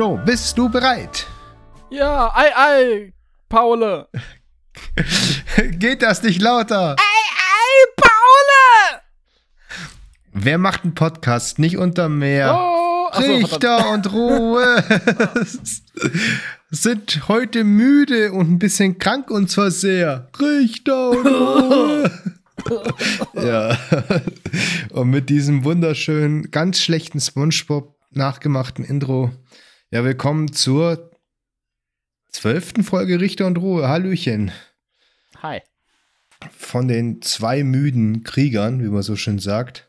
Flo, bist du bereit? Ja, ei, ei, Paule. Geht das nicht lauter? Ei, ei, Paule! Wer macht einen Podcast nicht unterm Meer? Oh, Richter verdammt. und Ruhe sind heute müde und ein bisschen krank und zwar sehr. Richter und Ruhe. ja. Und mit diesem wunderschönen, ganz schlechten SpongeBob nachgemachten Intro ja, willkommen zur zwölften Folge Richter und Ruhe. Hallöchen. Hi. Von den zwei müden Kriegern, wie man so schön sagt.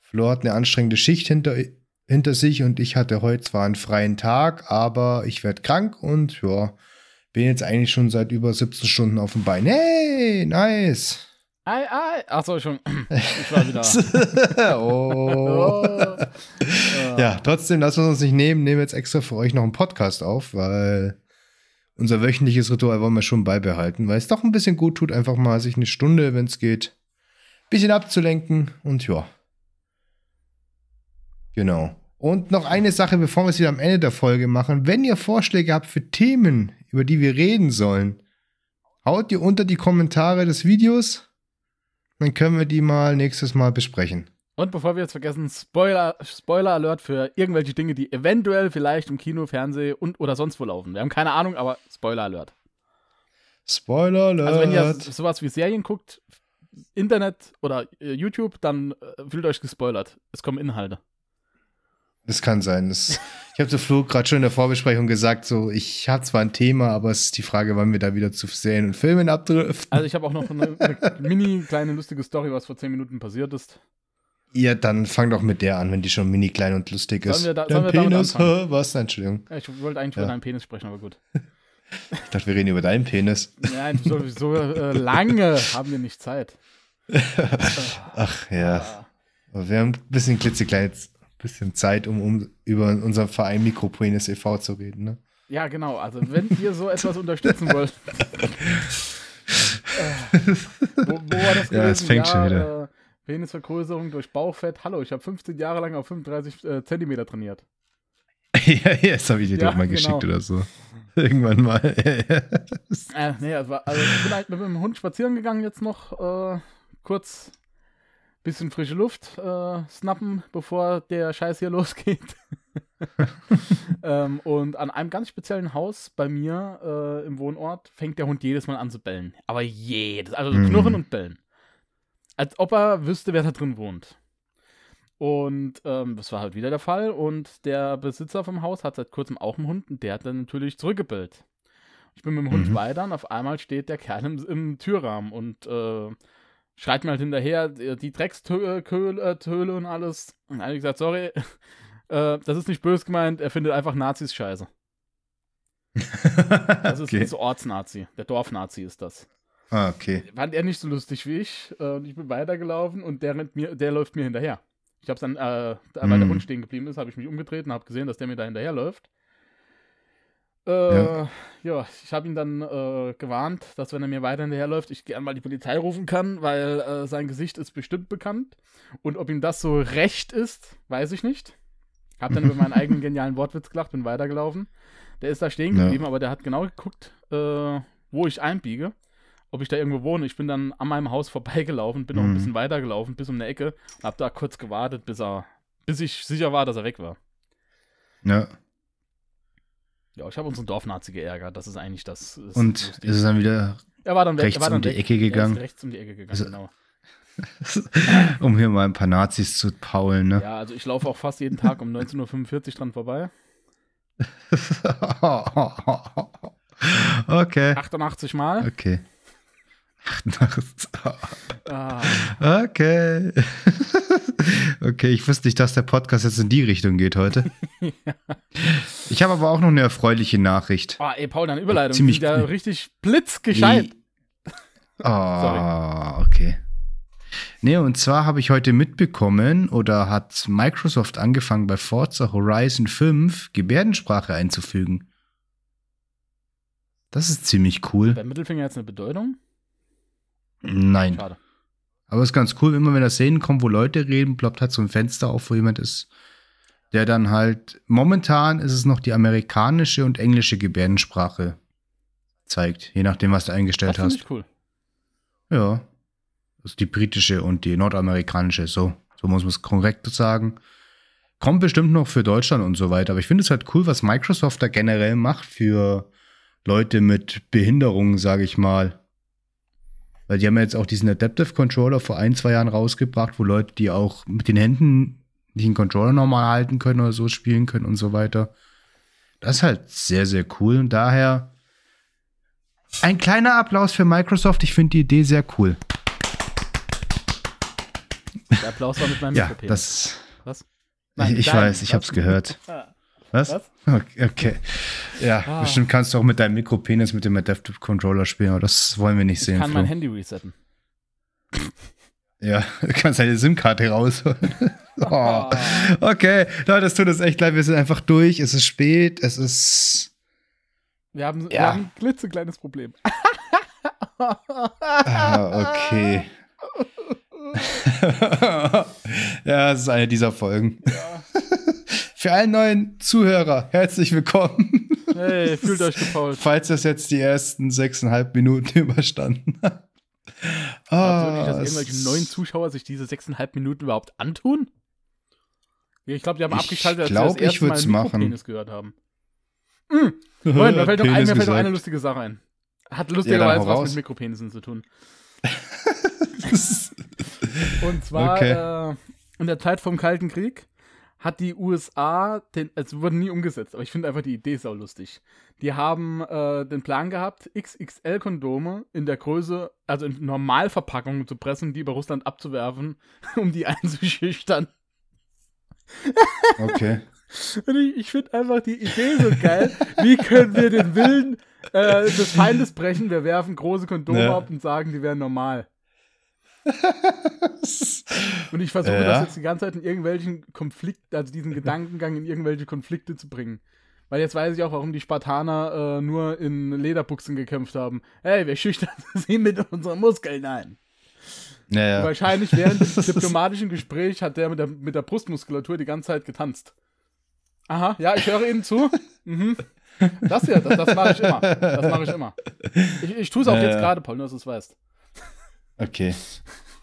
Flo hat eine anstrengende Schicht hinter, hinter sich und ich hatte heute zwar einen freien Tag, aber ich werde krank und ja, bin jetzt eigentlich schon seit über 17 Stunden auf dem Bein. Hey, nice. Ei, ei. Achso, schon. Ich war wieder. oh. Ja, trotzdem lassen wir uns nicht nehmen. Nehmen jetzt extra für euch noch einen Podcast auf, weil unser wöchentliches Ritual wollen wir schon beibehalten, weil es doch ein bisschen gut tut, einfach mal sich eine Stunde, wenn es geht, ein bisschen abzulenken und ja. Genau. Und noch eine Sache, bevor wir es wieder am Ende der Folge machen. Wenn ihr Vorschläge habt für Themen, über die wir reden sollen, haut ihr unter die Kommentare des Videos dann können wir die mal nächstes Mal besprechen. Und bevor wir jetzt vergessen, Spoiler, Spoiler Alert für irgendwelche Dinge, die eventuell vielleicht im Kino, Fernsehen und oder sonst wo laufen. Wir haben keine Ahnung, aber Spoiler Alert. Spoiler Alert. Also wenn ihr sowas wie Serien guckt, Internet oder äh, YouTube, dann äh, fühlt euch gespoilert. Es kommen Inhalte. Das kann sein. Das, ich habe zu Flo gerade schon in der Vorbesprechung gesagt, so ich habe zwar ein Thema, aber es ist die Frage, wann wir da wieder zu Serien und Filmen abdriften. Also ich habe auch noch eine, eine mini kleine lustige Story, was vor zehn Minuten passiert ist. Ja, dann fang doch mit der an, wenn die schon mini klein und lustig ist. Sollen wir da, sollen wir Penis, was? Entschuldigung. ich wollte eigentlich ja. über deinen Penis sprechen, aber gut. Ich dachte, wir reden über deinen Penis. Nein, so, so äh, lange haben wir nicht Zeit. Ach ja. ja. Ah. Wir haben ein bisschen klitzekleines bisschen Zeit, um, um über unseren Verein Mikropenis e.V. zu reden. Ne? Ja, genau. Also, wenn ihr so etwas unterstützen wollt. äh, wo, wo war das gewesen? Ja, es fängt ja, schon wieder. Äh, Penisvergrößerung durch Bauchfett. Hallo, ich habe 15 Jahre lang auf 35 äh, Zentimeter trainiert. ja, ja, das habe ich dir ja, doch mal genau. geschickt oder so. Irgendwann mal. äh, nee, also, also ich bin halt mit dem Hund spazieren gegangen jetzt noch. Äh, kurz bisschen frische Luft äh, snappen, bevor der Scheiß hier losgeht. ähm, und an einem ganz speziellen Haus bei mir äh, im Wohnort fängt der Hund jedes Mal an zu bellen. Aber jedes, also mhm. knurren und bellen. Als ob er wüsste, wer da drin wohnt. Und ähm, das war halt wieder der Fall. Und der Besitzer vom Haus hat seit kurzem auch einen Hund und der hat dann natürlich zurückgebellt. Ich bin mit dem Hund mhm. weiter und auf einmal steht der Kerl im, im Türrahmen und äh, schreibt mir halt hinterher, äh, die Dreckstöle äh, und alles. Und dann habe ich gesagt, sorry, äh, das ist nicht böse gemeint, er findet einfach Nazis scheiße. das ist okay. ein Ortsnazi, der Dorfnazi ist das. Ah, okay. Fand er nicht so lustig wie ich äh, und ich bin weitergelaufen und der, mir, der läuft mir hinterher. Ich habe es dann, äh, weil der hm. Hund stehen geblieben ist, habe ich mich umgedreht und habe gesehen, dass der mir da hinterherläuft. Äh, ja. ja. ich habe ihn dann äh, gewarnt, dass wenn er mir weiter hinterherläuft, ich gerne mal die Polizei rufen kann, weil äh, sein Gesicht ist bestimmt bekannt. Und ob ihm das so recht ist, weiß ich nicht. Hab dann über meinen eigenen genialen Wortwitz gelacht, bin weitergelaufen. Der ist da stehen geblieben, ja. aber der hat genau geguckt, äh, wo ich einbiege, ob ich da irgendwo wohne. Ich bin dann an meinem Haus vorbeigelaufen, bin mhm. noch ein mhm. bisschen weitergelaufen, bis um eine Ecke, und hab da kurz gewartet, bis er, bis ich sicher war, dass er weg war. Ja. Ja, ich habe unseren Dorfnazi geärgert. Das ist eigentlich das. Ist und lustig. ist es dann wieder er war dann weg, rechts war dann um die Ecke gegangen? Er ist rechts um die Ecke gegangen, also, genau. um hier mal ein paar Nazis zu paulen, ne? Ja, also ich laufe auch fast jeden Tag um 19.45 Uhr dran vorbei. okay. 88 Mal. Okay. 88. ah. Okay. Okay, ich wusste nicht, dass der Podcast jetzt in die Richtung geht heute. ja. Ich habe aber auch noch eine erfreuliche Nachricht. Oh, ey, Paul, deine Überleitung. Ziemlich ja richtig blitzgescheit. Ah, oh, okay. Nee, und zwar habe ich heute mitbekommen oder hat Microsoft angefangen, bei Forza Horizon 5 Gebärdensprache einzufügen. Das ist ziemlich cool. Der Mittelfinger jetzt eine Bedeutung? Nein. Schade. Aber es ist ganz cool, immer wenn da Szenen kommen, wo Leute reden, ploppt halt so ein Fenster auf, wo jemand ist, der dann halt, momentan ist es noch die amerikanische und englische Gebärdensprache zeigt, je nachdem, was du eingestellt das hast. Ich cool. Ja. Also die britische und die nordamerikanische, so. So muss man es korrekt sagen. Kommt bestimmt noch für Deutschland und so weiter. Aber ich finde es halt cool, was Microsoft da generell macht für Leute mit Behinderungen, sage ich mal. Weil die haben ja jetzt auch diesen Adaptive Controller vor ein, zwei Jahren rausgebracht, wo Leute, die auch mit den Händen den Controller normal halten können oder so spielen können und so weiter. Das ist halt sehr, sehr cool. Und daher ein kleiner Applaus für Microsoft. Ich finde die Idee sehr cool. Der Applaus war mit meinem ja, Mikropenis. Das, Was? Nein, ich, ich weiß, ich habe es gehört. Ah. Was? Was? Okay. Ja, ah. bestimmt kannst du auch mit deinem Mikropenis mit dem Adaptive Controller spielen, aber das wollen wir nicht ich sehen. Ich kann Flo. mein Handy resetten. Ja, du kannst deine SIM-Karte rausholen. oh. Ah. Okay, Leute, es tut uns echt leid, wir sind einfach durch. Es ist spät, es ist. Wir haben, ja. wir haben ein klitzekleines Problem. ah, okay. ja, es ist eine dieser Folgen. Ja für alle neuen Zuhörer herzlich willkommen. Hey, fühlt euch gepault. Falls das jetzt die ersten sechseinhalb Minuten überstanden hat. Oh, also nicht, dass irgendwelche neuen Zuschauer sich diese sechseinhalb Minuten überhaupt antun? Ich glaube, die haben ich abgeschaltet, als glaub, sie das erste ich Mal machen. gehört haben. Hm. Moment, mir fällt, noch, ein, mir fällt noch eine lustige Sache ein. Hat lustigerweise ja, was mit Mikropenissen zu tun. Und zwar okay. äh, in der Zeit vom Kalten Krieg hat die USA den, es also wurde nie umgesetzt, aber ich finde einfach die Idee sau lustig. Die haben äh, den Plan gehabt, XXL-Kondome in der Größe, also in Normalverpackungen zu pressen, die über Russland abzuwerfen, um die einzuschüchtern. Okay. Und ich, ich finde einfach die Idee so geil. Wie können wir den Willen äh, des Feindes brechen? Wir werfen große Kondome ja. ab und sagen, die wären normal. und ich versuche ja. das jetzt die ganze Zeit in irgendwelchen Konflikten, also diesen Gedankengang in irgendwelche Konflikte zu bringen. Weil jetzt weiß ich auch, warum die Spartaner äh, nur in Lederbuchsen gekämpft haben. Hey, wir schüchtern sie mit unseren Muskeln ein. Naja. Wahrscheinlich während des diplomatischen Gesprächs hat der mit, der mit der Brustmuskulatur die ganze Zeit getanzt. Aha, ja, ich höre Ihnen zu. Mhm. Das hier, das, das mache ich immer. Das mache ich immer. Ich, ich tue es auch naja. jetzt gerade, Paul, nur dass du es weißt. Okay.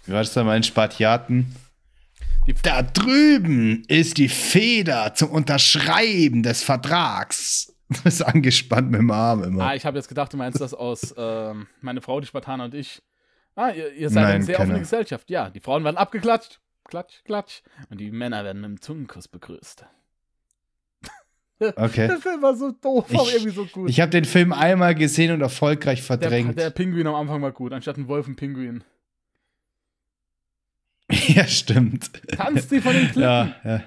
Wie war das da mein Spatiaten? da drüben ist die Feder zum Unterschreiben des Vertrags. Du bist angespannt mit dem Arm immer. Ah, ich habe jetzt gedacht, du meinst das aus ähm, meine Frau, die Spartaner und ich. Ah, ihr, ihr seid Nein, eine sehr keine. offene Gesellschaft. Ja, die Frauen werden abgeklatscht. Klatsch, klatsch. Und die Männer werden mit einem Zungenkuss begrüßt. Okay. Der Film war so doof, ich, aber irgendwie so gut. Ich habe den Film einmal gesehen und erfolgreich verdrängt. Der, der Pinguin am Anfang war gut, anstatt ein Wolf ein Pinguin. Ja, stimmt. Tanzt die von den Klippen. Ja, ja.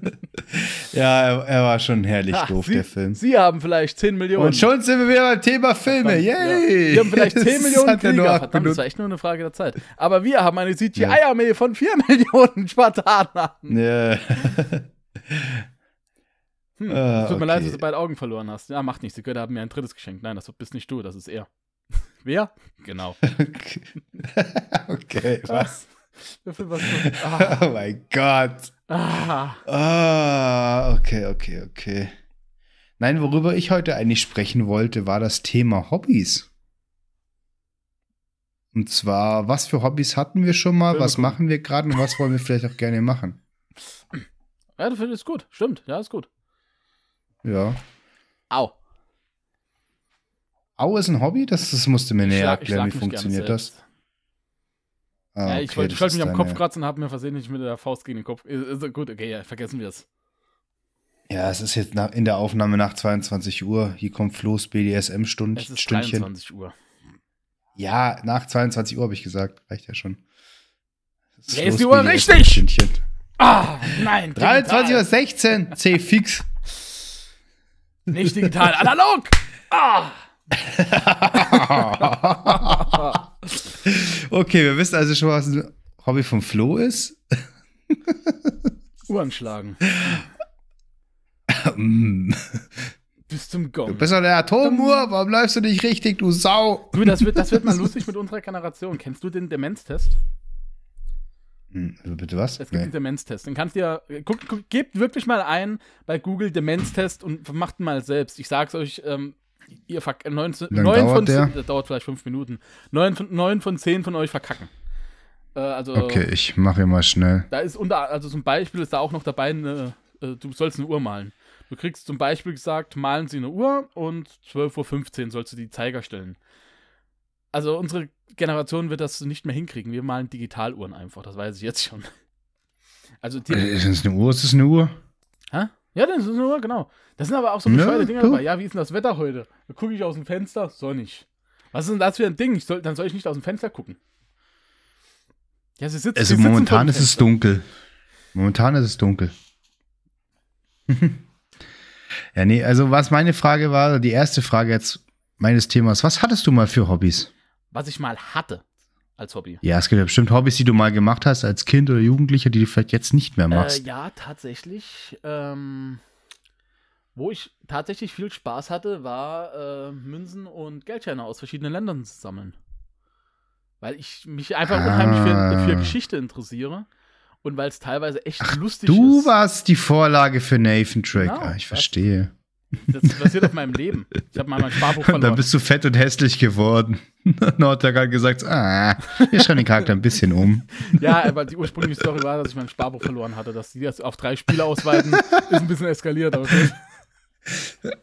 ja, er, er, war schon herrlich ha, doof, Sie, der Film. Sie haben vielleicht 10 Millionen. Und schon sind wir wieder beim Thema Filme. Yay! Yeah. Wir haben vielleicht 10 das Millionen Krieger. Verdammt, das war echt nur eine Frage der Zeit. Aber wir haben eine CGI-Armee ja. von 4 Millionen Spartaner. Ja. Hm, äh, tut mir okay. leid, dass du beide Augen verloren hast. Ja, ah, macht nichts. Die Götter haben mir ein drittes geschenkt. Nein, das bist nicht du, das ist er. Wer? Genau. okay, was? ah. Oh mein Gott. Ah. ah. Okay, okay, okay. Nein, worüber ich heute eigentlich sprechen wollte, war das Thema Hobbys. Und zwar, was für Hobbys hatten wir schon mal, Filme was gucken. machen wir gerade und was wollen wir vielleicht auch gerne machen? Ja, das ist gut, stimmt, ja, ist gut. Ja. Au. Au ist ein Hobby? Das, das musste mir näher erklären, wie funktioniert das? Ah, ja, ich okay, wollte wollt mich am Kopf kratzen und habe mir versehentlich mit der Faust gegen den Kopf. Gut, okay, ja, vergessen wir es. Ja, es ist jetzt in der Aufnahme nach 22 Uhr. Hier kommt Flo's BDSM-Stündchen. Es ist 23 Uhr. Ja, nach 22 Uhr habe ich gesagt. Reicht ja schon. Ist ja, ist die Uhr richtig? Ah, nein. 23.16 Uhr, C fix. Nicht digital, analog! Ah! okay, wir wissen also schon, was ein Hobby vom Flo ist. Uhren schlagen. Mm. Bis zum Gong. Du bist doch der Atomuhr, warum läufst du nicht richtig, du Sau? Du, das wird, das wird mal lustig mit unserer Generation. Kennst du den Demenztest? Hm, bitte was? Es gibt nee. einen Demenztest. Den kannst ihr, äh, guck, guck, gebt wirklich mal ein bei Google Demenztest und macht ihn mal selbst. Ich sag's euch, ähm, ihr verk 19, äh, 9 dauert von 10, das dauert vielleicht 5 Minuten. 9 von, von 10 von euch verkacken. Äh, also, okay, ich mache mal schnell. Da ist unter, also zum Beispiel ist da auch noch dabei, eine, äh, du sollst eine Uhr malen. Du kriegst zum Beispiel gesagt, malen Sie eine Uhr und 12.15 Uhr sollst du die Zeiger stellen also unsere Generation wird das nicht mehr hinkriegen. Wir malen Digitaluhren einfach, das weiß ich jetzt schon. Also die, äh, ist es eine Uhr? Ist es eine Uhr? Hä? Ja, das ist eine Uhr, genau. Das sind aber auch so ne, bescheuerte Dinge dabei. Ja, wie ist denn das Wetter heute? Da gucke ich aus dem Fenster, sonnig. Was ist denn das für ein Ding? Soll, dann soll ich nicht aus dem Fenster gucken. Ja, sie sitzen, also sie momentan ist es dunkel. Momentan ist es dunkel. ja, nee, also was meine Frage war, die erste Frage jetzt meines Themas, was hattest du mal für Hobbys? was ich mal hatte als Hobby. Ja, es gibt ja bestimmt Hobbys, die du mal gemacht hast als Kind oder Jugendlicher, die du vielleicht jetzt nicht mehr machst. Äh, ja, tatsächlich. Ähm, wo ich tatsächlich viel Spaß hatte, war äh, Münzen und Geldscheine aus verschiedenen Ländern zu sammeln. Weil ich mich einfach ah. unheimlich für, ah. für Geschichte interessiere und weil es teilweise echt Ach, lustig du ist. Du warst die Vorlage für Nathan Track. Genau, ah, ich verstehe. Das passiert auf meinem Leben. Ich habe mal mein Sparbuch verloren. Dann bist du fett und hässlich geworden. Und Dann hat er gerade gesagt, ah, wir schreiben den Charakter ein bisschen um. Ja, aber die ursprüngliche Story war, dass ich mein Sparbuch verloren hatte. Dass die das auf drei Spiele ausweiten, ist ein bisschen eskaliert. Aber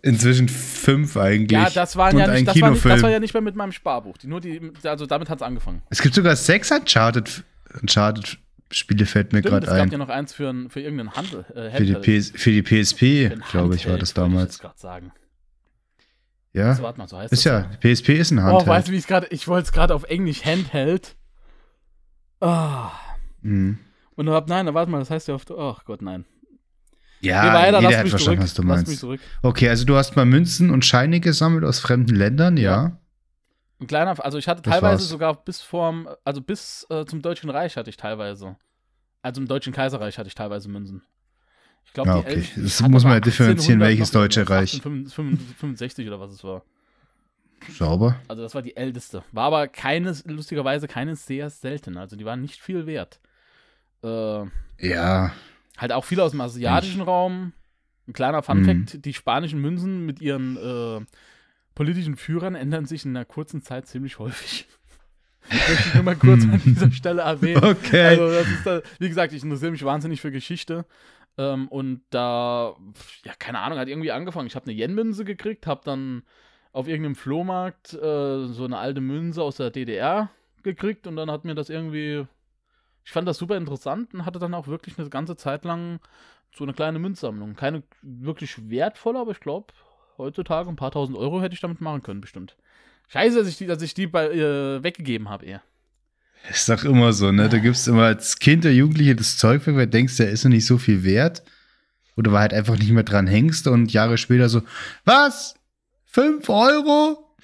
Inzwischen fünf eigentlich. Ja, das, waren ja nicht, das, war nicht, das war ja nicht mehr mit meinem Sparbuch. Die, nur die, also damit hat es angefangen. Es gibt sogar sechs Uncharted, Uncharted Spiele fällt mir gerade ein. Es gab ja noch eins für, ein, für irgendeinen Handel. Äh, für, die PS, für die PSP, glaube ich, war das damals. Ich jetzt sagen. Ja. Also, warte mal, so heißt ist das ja, ja, PSP ist ein oh, Handheld. Oh, weißt du, wie ich gerade, ich wollte es gerade auf Englisch Handheld. Ah. Oh. Mhm. Und hab, nein, warte mal, das heißt ja oft, ach oh Gott, nein. Ja, weiter, jeder hat verstanden, zurück, was du meinst. Okay, also du hast mal Münzen und Scheine gesammelt aus fremden Ländern, ja. ja. Ein kleiner, also ich hatte teilweise sogar bis vorm, also bis äh, zum Deutschen Reich hatte ich teilweise. Also im Deutschen Kaiserreich hatte ich teilweise Münzen. Ich glaube, ja, okay. Das muss man ja differenzieren, welches Deutsche Reich. 65 oder was es war. Sauber. Also das war die älteste. War aber keines, lustigerweise keines sehr selten. Also die waren nicht viel wert. Äh, ja. Halt auch viel aus dem asiatischen ich. Raum. Ein kleiner Funfact, mhm. die spanischen Münzen mit ihren äh, politischen Führern ändern sich in einer kurzen Zeit ziemlich häufig. Ich Möchte ich nur mal kurz an dieser hm. Stelle erwähnen. Okay. Also das ist da, wie gesagt, ich interessiere mich wahnsinnig für Geschichte. Ähm, und da, ja, keine Ahnung, hat irgendwie angefangen. Ich habe eine Yen-Münze gekriegt, habe dann auf irgendeinem Flohmarkt äh, so eine alte Münze aus der DDR gekriegt und dann hat mir das irgendwie, ich fand das super interessant und hatte dann auch wirklich eine ganze Zeit lang so eine kleine Münzsammlung. Keine wirklich wertvolle, aber ich glaube, heutzutage ein paar tausend Euro hätte ich damit machen können, bestimmt. Scheiße, dass ich die, dass ich die bei, äh, weggegeben habe eher. Ist doch immer so, ne? Du gibst immer als Kind der Jugendliche das Zeug weg, weil du denkst, der ist noch nicht so viel wert. Oder war halt einfach nicht mehr dran hängst und Jahre später so, was? Fünf Euro?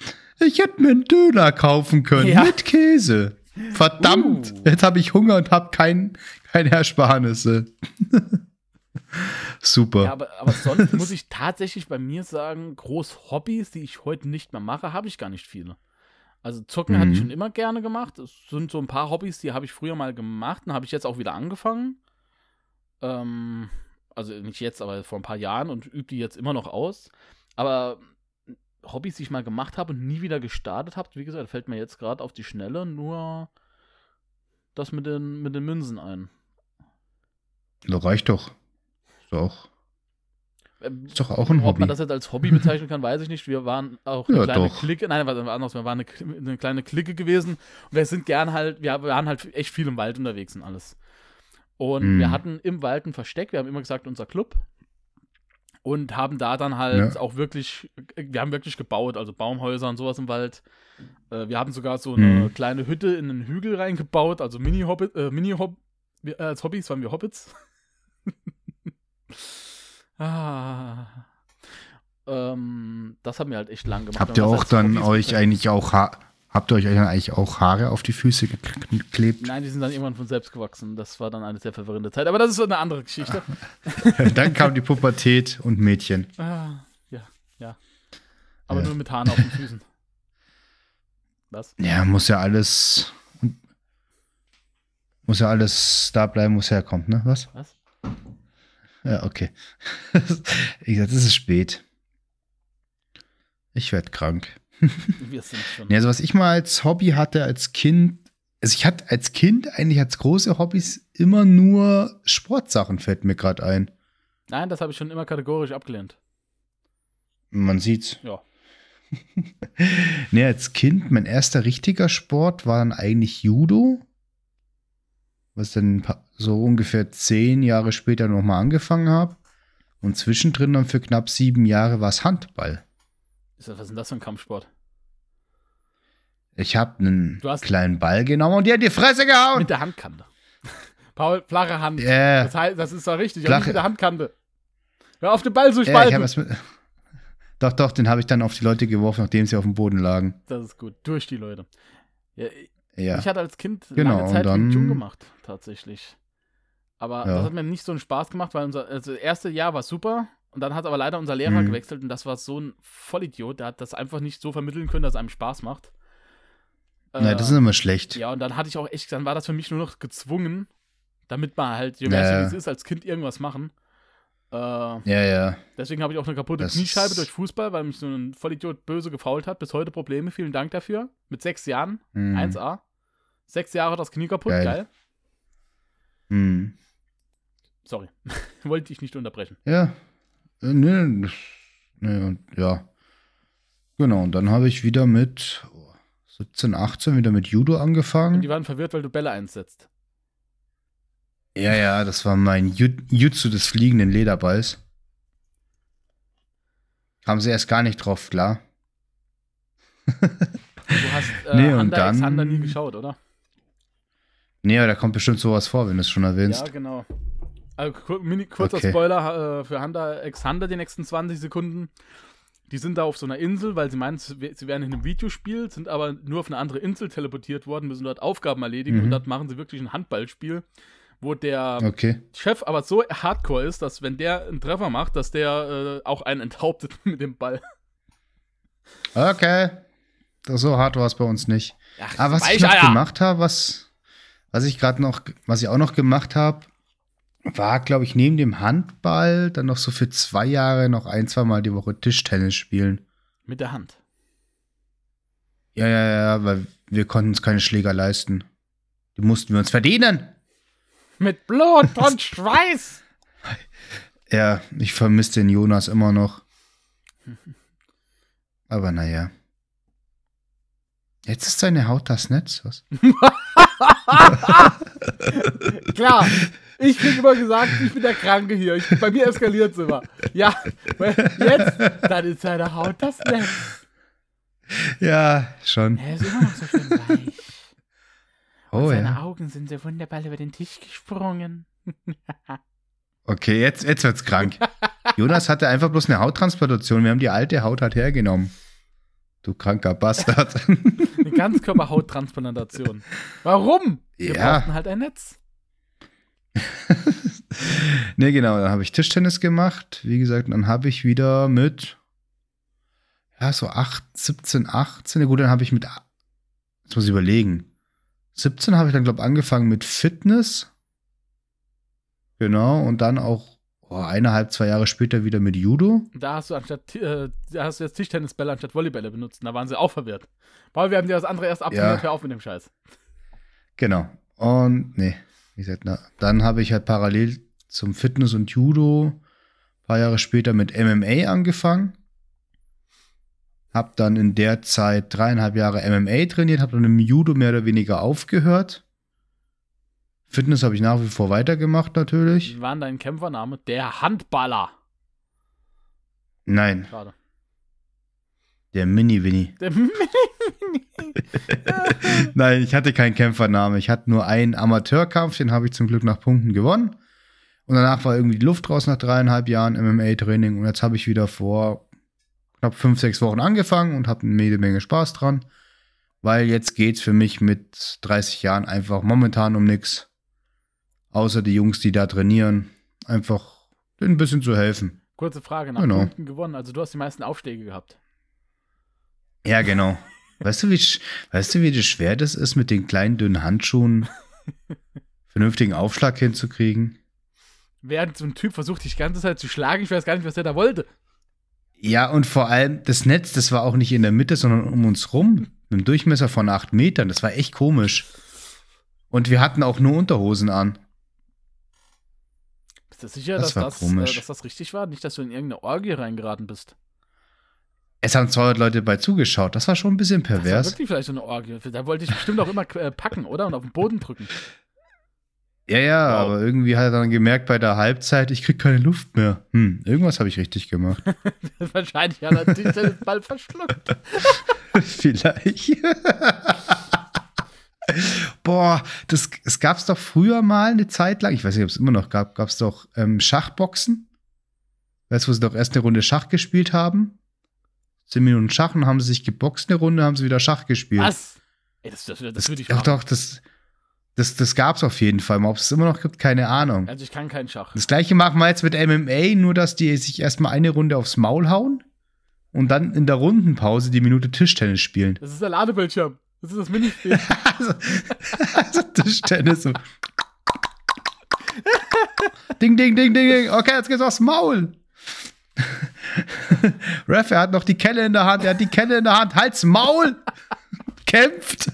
Ich hätte mir einen Döner kaufen können ja. mit Käse. Verdammt, uh. jetzt habe ich Hunger und habe kein, keine Ersparnisse. Super. Ja, aber, aber sonst muss ich tatsächlich bei mir sagen, groß Hobbys, die ich heute nicht mehr mache, habe ich gar nicht viele. Also Zocken mhm. hatte ich mhm. schon immer gerne gemacht. Es sind so ein paar Hobbys, die habe ich früher mal gemacht und habe ich jetzt auch wieder angefangen. Ähm, also nicht jetzt, aber vor ein paar Jahren und übe die jetzt immer noch aus. Aber Hobbys, die ich mal gemacht habe und nie wieder gestartet habe, wie gesagt, fällt mir jetzt gerade auf die Schnelle nur das mit den, mit den Münzen ein. Das reicht doch. Doch. Ähm, Ist doch auch ein Hobby. Ob man das jetzt als Hobby bezeichnen kann, weiß ich nicht. Wir waren auch eine ja, kleine Clique, nein, was anderes, wir waren eine, eine, kleine Clique gewesen und wir sind gern halt, wir waren halt echt viel im Wald unterwegs und alles. Und mm. wir hatten im Wald ein Versteck, wir haben immer gesagt, unser Club. Und haben da dann halt ja. auch wirklich, wir haben wirklich gebaut, also Baumhäuser und sowas im Wald. Äh, wir haben sogar so eine mm. kleine Hütte in einen Hügel reingebaut, also Mini-Hobbit, äh, Mini-Hobbit, äh, als Hobbys waren wir Hobbits. Ah. Ähm, das haben wir halt echt lang gemacht. Habt ihr auch dann euch können. eigentlich auch ha habt ihr euch eigentlich auch Haare auf die Füße geklebt? Nein, die sind dann irgendwann von selbst gewachsen. Das war dann eine sehr verwirrende Zeit, aber das ist so eine andere Geschichte. dann kam die Pubertät und Mädchen. Ah, ja, ja. Aber ja. nur mit Haaren auf den Füßen. Was? Ja, muss ja alles muss ja alles da bleiben, wo es herkommt, ne? Was? Was? Ja, okay. ich sagte, es ist spät. Ich werde krank. Wir sind schon. Ja, also was ich mal als Hobby hatte als Kind, also ich hatte als Kind eigentlich als große Hobbys immer nur Sportsachen, fällt mir gerade ein. Nein, das habe ich schon immer kategorisch abgelehnt. Man sieht's. Ja. nee, als Kind, mein erster richtiger Sport war dann eigentlich Judo was dann so ungefähr zehn Jahre später nochmal angefangen habe. Und zwischendrin dann für knapp sieben Jahre war es Handball. was ist denn das für ein Kampfsport? Ich habe einen kleinen Ball genommen und die hat die Fresse gehauen. Mit der Handkante. Paul, flache Hand. Yeah. Das, heißt, das ist doch richtig. Flache. Mit der Handkante. Hör auf den Ball zu spalten. Ja, ich mit doch, doch, den habe ich dann auf die Leute geworfen, nachdem sie auf dem Boden lagen. Das ist gut. Durch die Leute. Ja, ja. Ich hatte als Kind genau, lange Zeit dann, Jung gemacht, tatsächlich. Aber ja. das hat mir nicht so einen Spaß gemacht, weil unser also das erste Jahr war super und dann hat aber leider unser Lehrer mhm. gewechselt und das war so ein Vollidiot, der hat das einfach nicht so vermitteln können, dass es einem Spaß macht. Äh, das ist ähm, immer schlecht. Ja, und dann hatte ich auch echt, dann war das für mich nur noch gezwungen, damit man halt, je mehr es ist, als Kind irgendwas machen. Äh, ja, ja. Deswegen habe ich auch eine kaputte das Kniescheibe durch Fußball, weil mich so ein Vollidiot böse gefault hat. Bis heute Probleme. Vielen Dank dafür. Mit sechs Jahren. Mhm. 1A. Sechs Jahre das Knie kaputt, geil. geil. Hm. Sorry, wollte ich nicht unterbrechen. Ja, äh, nee, nee, ja. Genau, und dann habe ich wieder mit 17, 18 wieder mit Judo angefangen. Und die waren verwirrt, weil du Bälle einsetzt. Ja, ja, das war mein Jutsu des fliegenden Lederballs. Kamen sie erst gar nicht drauf, klar. du hast äh, nee, Alexander nie geschaut, oder? Nee, aber da kommt bestimmt sowas vor, wenn du es schon erwähnst. Ja, genau. Also, mini kurzer okay. Spoiler äh, für Hunter ex Hunter die nächsten 20 Sekunden. Die sind da auf so einer Insel, weil sie meinen, sie wären in einem Videospiel, sind aber nur auf eine andere Insel teleportiert worden, müssen dort Aufgaben erledigen mhm. und dort machen sie wirklich ein Handballspiel, wo der okay. Chef aber so hardcore ist, dass wenn der einen Treffer macht, dass der äh, auch einen enthauptet mit dem Ball. Okay. So hart war es bei uns nicht. Ach, aber was ich noch gemacht habe, was, was ich gerade noch, was ich auch noch gemacht habe, war, glaube ich, neben dem Handball dann noch so für zwei Jahre noch ein, zwei Mal die Woche Tischtennis spielen. Mit der Hand? Ja, ja, ja, weil wir konnten uns keine Schläger leisten. Die mussten wir uns verdienen. Mit Blut und Schweiß. ja, ich vermisse den Jonas immer noch. Aber naja. Jetzt ist seine Haut das Netz. Was? Klar. Ich krieg immer gesagt, ich bin der Kranke hier. Ich, bei mir eskaliert es immer. Ja, jetzt, dann ist seine Haut das Netz. Ja, schon. Er ist immer noch so schön weich. Oh, seine ja. Augen sind so wunderbar über den Tisch gesprungen. okay, jetzt, jetzt wird's krank. Jonas hatte einfach bloß eine Hauttransplantation. Wir haben die alte Haut halt hergenommen. Du kranker Bastard. Eine Ganzkörperhauttransplantation. Warum? Wir ja. brauchten halt ein Netz. ne, genau. Dann habe ich Tischtennis gemacht. Wie gesagt, dann habe ich wieder mit, ja, so 8, 17, 18. Ja, gut, dann habe ich mit, jetzt muss ich überlegen. 17 habe ich dann, glaube ich, angefangen mit Fitness. Genau. Und dann auch oh, eineinhalb, zwei Jahre später wieder mit Judo. Da hast du anstatt äh, da hast du jetzt Tischtennisbälle anstatt Volleybälle benutzt. Da waren sie auch verwirrt. Paul, wir haben dir das andere erst abgehört, ja. hör auf mit dem Scheiß. Genau. Und nee, wie gesagt, na, dann habe ich halt parallel zum Fitness und Judo ein paar Jahre später mit MMA angefangen. Hab dann in der Zeit dreieinhalb Jahre MMA trainiert, hab dann im Judo mehr oder weniger aufgehört Fitness habe ich nach wie vor weitergemacht, natürlich. Wie war denn dein Kämpfername? Der Handballer. Nein. Schade. Der Mini-Winnie. Der Mini-Winnie. Nein, ich hatte keinen Kämpfernamen. Ich hatte nur einen Amateurkampf, den habe ich zum Glück nach Punkten gewonnen. Und danach war irgendwie die Luft raus nach dreieinhalb Jahren MMA-Training. Und jetzt habe ich wieder vor knapp fünf, sechs Wochen angefangen und habe eine Menge Spaß dran. Weil jetzt geht es für mich mit 30 Jahren einfach momentan um nichts außer die Jungs, die da trainieren, einfach denen ein bisschen zu helfen. Kurze Frage, nach genau. Punkten gewonnen, also du hast die meisten Aufschläge gehabt. Ja, genau. weißt, du, wie, weißt du, wie schwer das ist, mit den kleinen, dünnen Handschuhen vernünftigen Aufschlag hinzukriegen? Während so ein Typ versucht, dich die ganze Zeit zu schlagen, ich weiß gar nicht, was der da wollte. Ja, und vor allem das Netz, das war auch nicht in der Mitte, sondern um uns rum, mit einem Durchmesser von acht Metern. Das war echt komisch. Und wir hatten auch nur Unterhosen an. Bist du sicher, das dass, das, äh, dass das richtig war? Nicht, dass du in irgendeine Orgie reingeraten bist. Es haben 200 Leute bei zugeschaut. Das war schon ein bisschen pervers. Das war wirklich vielleicht so eine Orgie. Da wollte ich bestimmt auch immer äh, packen, oder? Und auf den Boden drücken. Ja, ja, wow. aber irgendwie hat er dann gemerkt bei der Halbzeit, ich krieg keine Luft mehr. Hm, irgendwas habe ich richtig gemacht. Wahrscheinlich hat er den Ball verschluckt. Vielleicht. boah, das, es gab es doch früher mal eine Zeit lang, ich weiß nicht, ob es immer noch gab, gab es doch ähm, Schachboxen. Weißt du, wo sie doch erst eine Runde Schach gespielt haben? Zehn Minuten Schach und haben sie sich geboxt eine Runde, haben sie wieder Schach gespielt. Was? Ey, das, das, das, das würde ich Doch, doch, das, das, das gab es auf jeden Fall. Ob es immer noch gibt, keine Ahnung. Also ich kann keinen Schach. Das gleiche machen wir jetzt mit MMA, nur dass die sich erstmal eine Runde aufs Maul hauen und dann in der Rundenpause die Minute Tischtennis spielen. Das ist der Ladebildschirm. Das ist das Minispiel. also, also Tischtennis. So. ding, ding, ding, ding, ding. Okay, jetzt geht's aufs Maul. Ref, er hat noch die Kelle in der Hand. Er hat die Kelle in der Hand. Halt's Maul. Kämpft.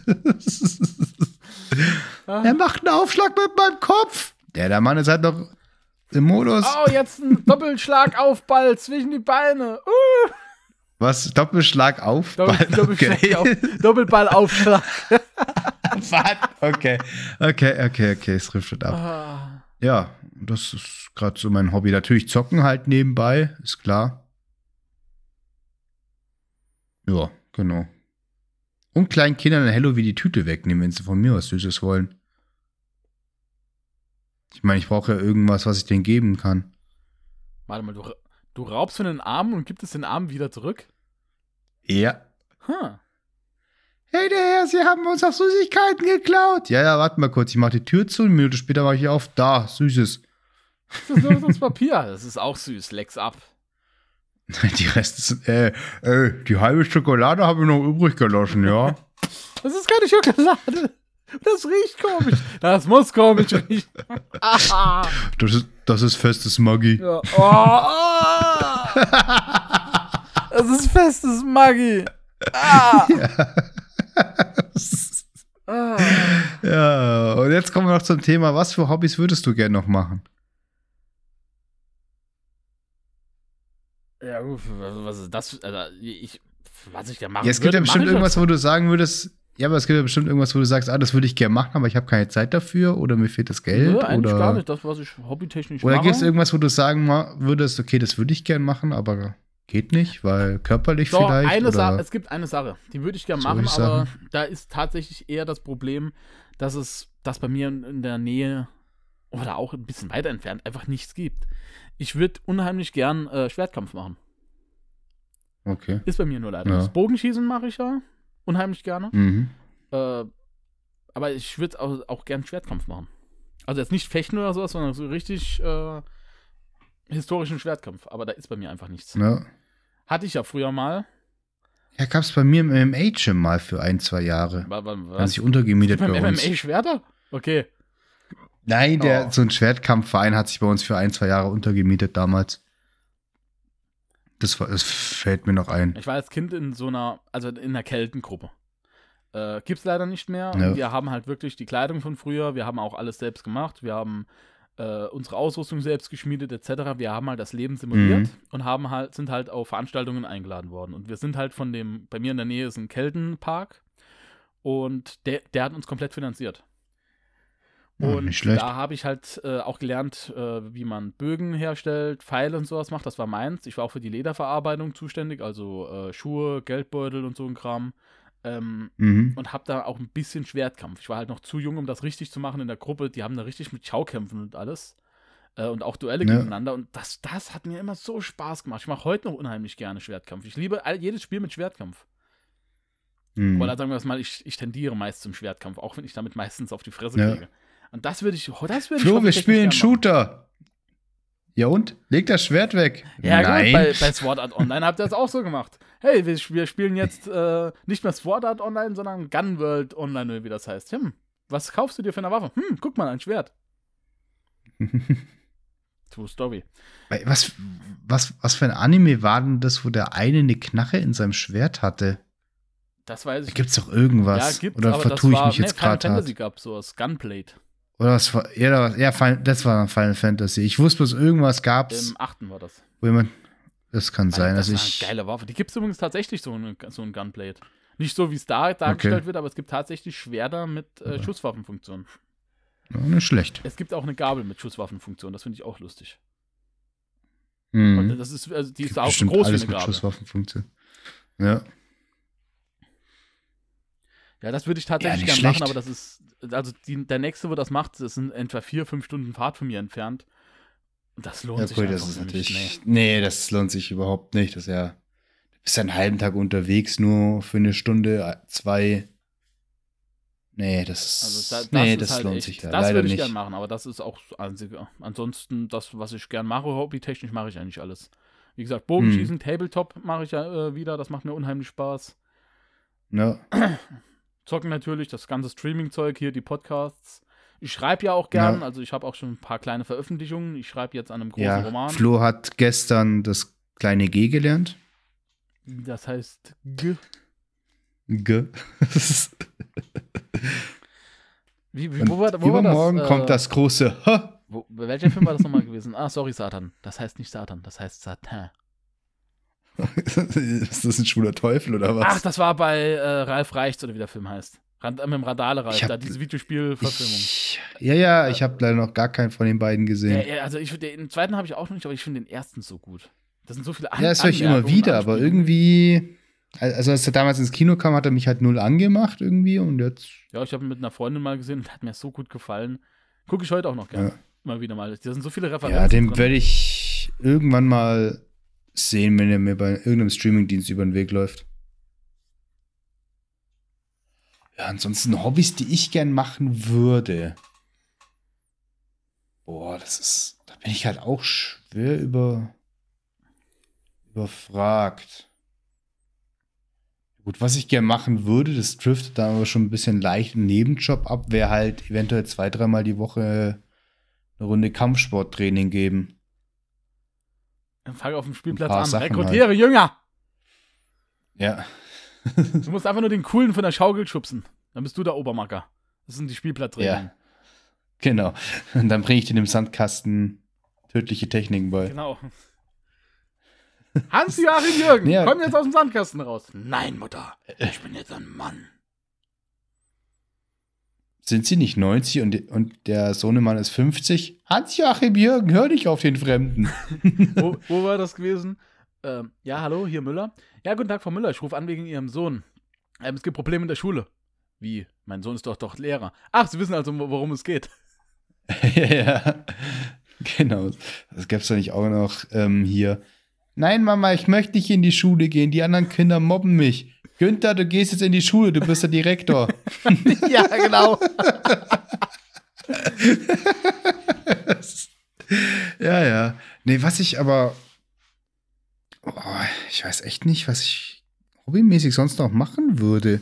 Ah. er macht einen Aufschlag mit meinem Kopf. Der, der Mann ist halt noch im Modus. Oh, jetzt ein Doppelschlag auf Ball zwischen die Beine. Uh. Was? Doppelschlag auf? Doppel, Ball, Doppelschlag okay. auf Doppelballaufschlag. Was? Okay. Okay, okay, okay. Es riftet ab. Ah. Ja, das ist gerade so mein Hobby. Natürlich zocken halt nebenbei, ist klar. Ja, genau. Und kleinen Kindern ein Hello wie die Tüte wegnehmen, wenn sie von mir was Süßes wollen. Ich meine, ich brauche ja irgendwas, was ich denen geben kann. Warte mal, du, du raubst von den Armen und gibst es den Armen wieder zurück? Ja. Huh. Hey, der Herr, Sie haben uns auch Süßigkeiten geklaut. Ja, ja, warte mal kurz. Ich mache die Tür zu. Eine Minute später mache ich auf. Da, Süßes. Das ist das Papier. Das ist auch süß. Leck's ab. Die Reste sind, äh, äh, die halbe Schokolade habe ich noch übrig gelassen, ja. Das ist keine Schokolade. Das riecht komisch. Das muss komisch riechen. Das ist, das ist festes Maggi. Ja. Oh, oh. Das ist festes Maggi. Ah. Ja. Ah. ja, und jetzt kommen wir noch zum Thema, was für Hobbys würdest du gerne noch machen? Ja, gut, also was ist das? Also, ich, was ich gerne machen ja, Es gibt würde, ja bestimmt irgendwas, wo du sagen würdest, ja, aber es gibt ja bestimmt irgendwas, wo du sagst, ah, das würde ich gerne machen, aber ich habe keine Zeit dafür oder mir fehlt das Geld. Nö, eigentlich gar nicht, das, was ich hobbytechnisch oder mache. Oder gibt es irgendwas, wo du sagen würdest, okay, das würde ich gerne machen, aber Geht nicht, weil körperlich Doch, vielleicht. Eine Sache, es gibt eine Sache, die würde ich gerne machen, ich aber da ist tatsächlich eher das Problem, dass es, dass bei mir in der Nähe oder auch ein bisschen weiter entfernt einfach nichts gibt. Ich würde unheimlich gern äh, Schwertkampf machen. Okay. Ist bei mir nur leider. Ja. Das Bogenschießen mache ich ja unheimlich gerne. Mhm. Äh, aber ich würde auch, auch gern Schwertkampf machen. Also jetzt nicht Fechten oder sowas, sondern so richtig äh, historischen Schwertkampf, aber da ist bei mir einfach nichts. Ja. Hatte ich ja früher mal. Ja, gab es bei mir im MMA-Gym mal für ein, zwei Jahre. Was? Als ich untergemietet bei uns. MMA-Schwerter? Okay. Nein, der, oh. so ein Schwertkampfverein hat sich bei uns für ein, zwei Jahre untergemietet damals. Das, war, das fällt mir noch ein. Ich war als Kind in so einer, also in einer Keltengruppe. Äh, gibt's leider nicht mehr. Ja. Wir haben halt wirklich die Kleidung von früher, wir haben auch alles selbst gemacht, wir haben äh, unsere Ausrüstung selbst geschmiedet etc. Wir haben halt das Leben simuliert mhm. und haben halt, sind halt auf Veranstaltungen eingeladen worden. Und wir sind halt von dem, bei mir in der Nähe ist ein Keltenpark und der, der hat uns komplett finanziert. Und oh, da habe ich halt äh, auch gelernt, äh, wie man Bögen herstellt, Pfeile und sowas macht. Das war meins. Ich war auch für die Lederverarbeitung zuständig, also äh, Schuhe, Geldbeutel und so ein Kram. Ähm, mhm. Und habe da auch ein bisschen Schwertkampf. Ich war halt noch zu jung, um das richtig zu machen in der Gruppe. Die haben da richtig mit Schaukämpfen und alles. Äh, und auch Duelle ja. gegeneinander. Und das, das hat mir immer so Spaß gemacht. Ich mache heute noch unheimlich gerne Schwertkampf. Ich liebe jedes Spiel mit Schwertkampf. Mhm. Oder sagen wir es mal, ich, ich tendiere meist zum Schwertkampf, auch wenn ich damit meistens auf die Fresse ja. kriege. Und das würde ich, das würde ich. Flo, wir spielen Shooter. Ja und? Leg das Schwert weg. Ja Nein. gut, bei, bei Sword Art Online habt ihr das auch so gemacht. Hey, wir, wir spielen jetzt äh, nicht mehr Sword Art Online, sondern Gun World Online wie das heißt. Hm, was kaufst du dir für eine Waffe? Hm, guck mal, ein Schwert. True Story. Was, was, was für ein Anime war denn das, wo der eine eine Knarre in seinem Schwert hatte? Das weiß ich. Da gibt's doch irgendwas. Ja, gibt's, Oder vertue ich mich nee, jetzt gerade? Fantasy hart. gab sowas. Gunblade. Oder was war. Ja, das war, ja Final, das war Final Fantasy. Ich wusste dass irgendwas gab. Im achten war das. Wo jemand. Das kann Alter, sein. Das also ist ich, eine geile Waffe. Die gibt es übrigens tatsächlich so, eine, so ein Gunblade. Nicht so, wie es da dargestellt okay. wird, aber es gibt tatsächlich Schwerter mit äh, ja. Schusswaffenfunktion. nicht schlecht. Es gibt auch eine Gabel mit Schusswaffenfunktion. Das finde ich auch lustig. Mhm. das ist, also die ist auch groß wie eine Gabel. Schusswaffenfunktion. Ja. Ja, das würde ich tatsächlich ja, gerne machen, aber das ist, also die, der nächste, wo das macht, das sind etwa vier, fünf Stunden Fahrt von mir entfernt. Das lohnt ja, sich das ist natürlich. Nee. nee. das lohnt sich überhaupt nicht. Das ist ja, du bist ja einen halben Tag unterwegs, nur für eine Stunde, zwei. Nee, das ist. Also das, das nee, ist das halt lohnt echt, sich ja. Das würde ich gerne machen, aber das ist auch einziger. Ansonsten, das, was ich gerne mache, hobbytechnisch, mache ich eigentlich alles. Wie gesagt, Bogenschießen, hm. Tabletop mache ich ja äh, wieder, das macht mir unheimlich Spaß. Ja. zocken natürlich, das ganze Streaming-Zeug hier, die Podcasts. Ich schreibe ja auch gern, ja. also ich habe auch schon ein paar kleine Veröffentlichungen. Ich schreibe jetzt an einem großen ja, Roman. Flo hat gestern das kleine G gelernt. Das heißt G. G. wie, wie, wo war, wo übermorgen das, äh, kommt das große H. Wo, welcher Film war das nochmal gewesen? Ah, sorry, Satan. Das heißt nicht Satan, das heißt Satan ist das ein schwuler Teufel oder was? Ach, das war bei äh, Ralf Reichts oder wie der Film heißt. Rand, äh, mit dem Radale Ralf, hab, da diese Videospielverfilmung. Ja, ja, ich habe leider noch gar keinen von den beiden gesehen. Ja, ja, also ich, den zweiten habe ich auch noch nicht, aber ich finde den ersten so gut. Das sind so viele andere. Ja, das höre ich immer wieder, aber irgendwie. Also als er damals ins Kino kam, hat er mich halt null angemacht irgendwie und jetzt. Ja, ich habe ihn mit einer Freundin mal gesehen und hat mir so gut gefallen. Gucke ich heute auch noch gerne. Ja. Mal wieder mal. Da sind so viele Referenzen. Ja, den werde ich irgendwann mal sehen, wenn er mir bei irgendeinem Streamingdienst über den Weg läuft. Ja, ansonsten Hobbys, die ich gern machen würde. Boah, das ist. Da bin ich halt auch schwer über, überfragt. Gut, was ich gern machen würde, das driftet dann aber schon ein bisschen leicht im Nebenjob ab, wäre halt eventuell zwei, dreimal die Woche eine Runde Kampfsporttraining geben. Dann fang auf dem Spielplatz an. Sachen Rekrutiere halt. Jünger! Ja. du musst einfach nur den Coolen von der Schaukel schubsen. Dann bist du der Obermacker. Das sind die Spielplatzregeln. Ja. Genau. Und dann bringe ich dir dem Sandkasten tödliche Techniken bei. Genau. Hans-Joachim Jürgen, ja. komm jetzt aus dem Sandkasten raus. Nein, Mutter, ich bin jetzt ein Mann. Sind sie nicht 90 und, und der Sohnemann ist 50? Hans-Joachim Jürgen, hör nicht auf den Fremden. wo, wo, war das gewesen? Ähm, ja, hallo, hier Müller. Ja, guten Tag, Frau Müller. Ich rufe an wegen Ihrem Sohn. Ähm, es gibt Probleme in der Schule. Wie? Mein Sohn ist doch doch Lehrer. Ach, Sie wissen also, worum es geht. ja, genau. Das gäbe es doch nicht auch noch ähm, hier. Nein, Mama, ich möchte nicht in die Schule gehen. Die anderen Kinder mobben mich. Günther, du gehst jetzt in die Schule, du bist der Direktor. ja, genau. ja, ja. Nee, was ich aber. Oh, ich weiß echt nicht, was ich hobbymäßig sonst noch machen würde.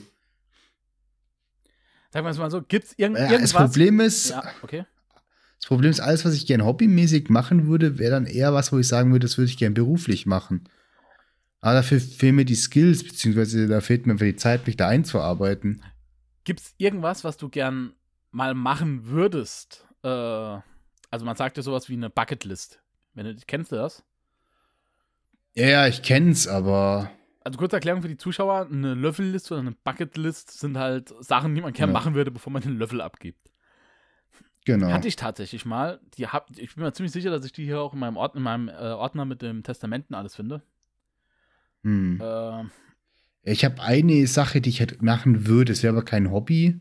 Sagen wir es mal so, gibt es irgend, ja, Das Problem ist, ja, okay. das Problem ist, alles, was ich gern hobbymäßig machen würde, wäre dann eher was, wo ich sagen würde, das würde ich gern beruflich machen. Aber ah, dafür fehlen mir die Skills, beziehungsweise da fehlt mir die Zeit, mich da einzuarbeiten. Gibt es irgendwas, was du gern mal machen würdest? Äh, also man sagt ja sowas wie eine Bucketlist. Wenn du, kennst du das? Ja, ja, ich kenn's, aber. Also kurze Erklärung für die Zuschauer: Eine Löffellist oder eine Bucketlist sind halt Sachen, die man gern ja. Genau. machen würde, bevor man den Löffel abgibt. Genau. Hatte ich tatsächlich mal. Die hab, ich bin mir ziemlich sicher, dass ich die hier auch in meinem, Ord in meinem äh, Ordner mit dem Testamenten alles finde. Hm. Äh, ich habe eine Sache, die ich halt machen würde. Es wäre aber kein Hobby.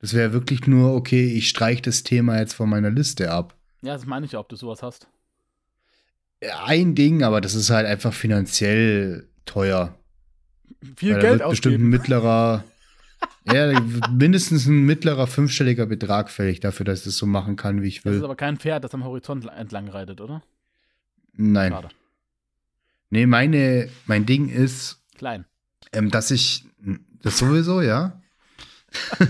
Das wäre wirklich nur, okay, ich streiche das Thema jetzt von meiner Liste ab. Ja, das meine ich ja, ob du sowas hast. Äh, ein Ding, aber das ist halt einfach finanziell teuer. Viel Weil Geld da wird ausgeben. bestimmt ein mittlerer, ja, mindestens ein mittlerer fünfstelliger Betrag fällig dafür, dass ich das so machen kann, wie ich will. Das ist aber kein Pferd, das am Horizont entlang reitet, oder? Nein. Schade. Nee, meine, mein Ding ist. Klein. Ähm, dass ich. Das sowieso, ja.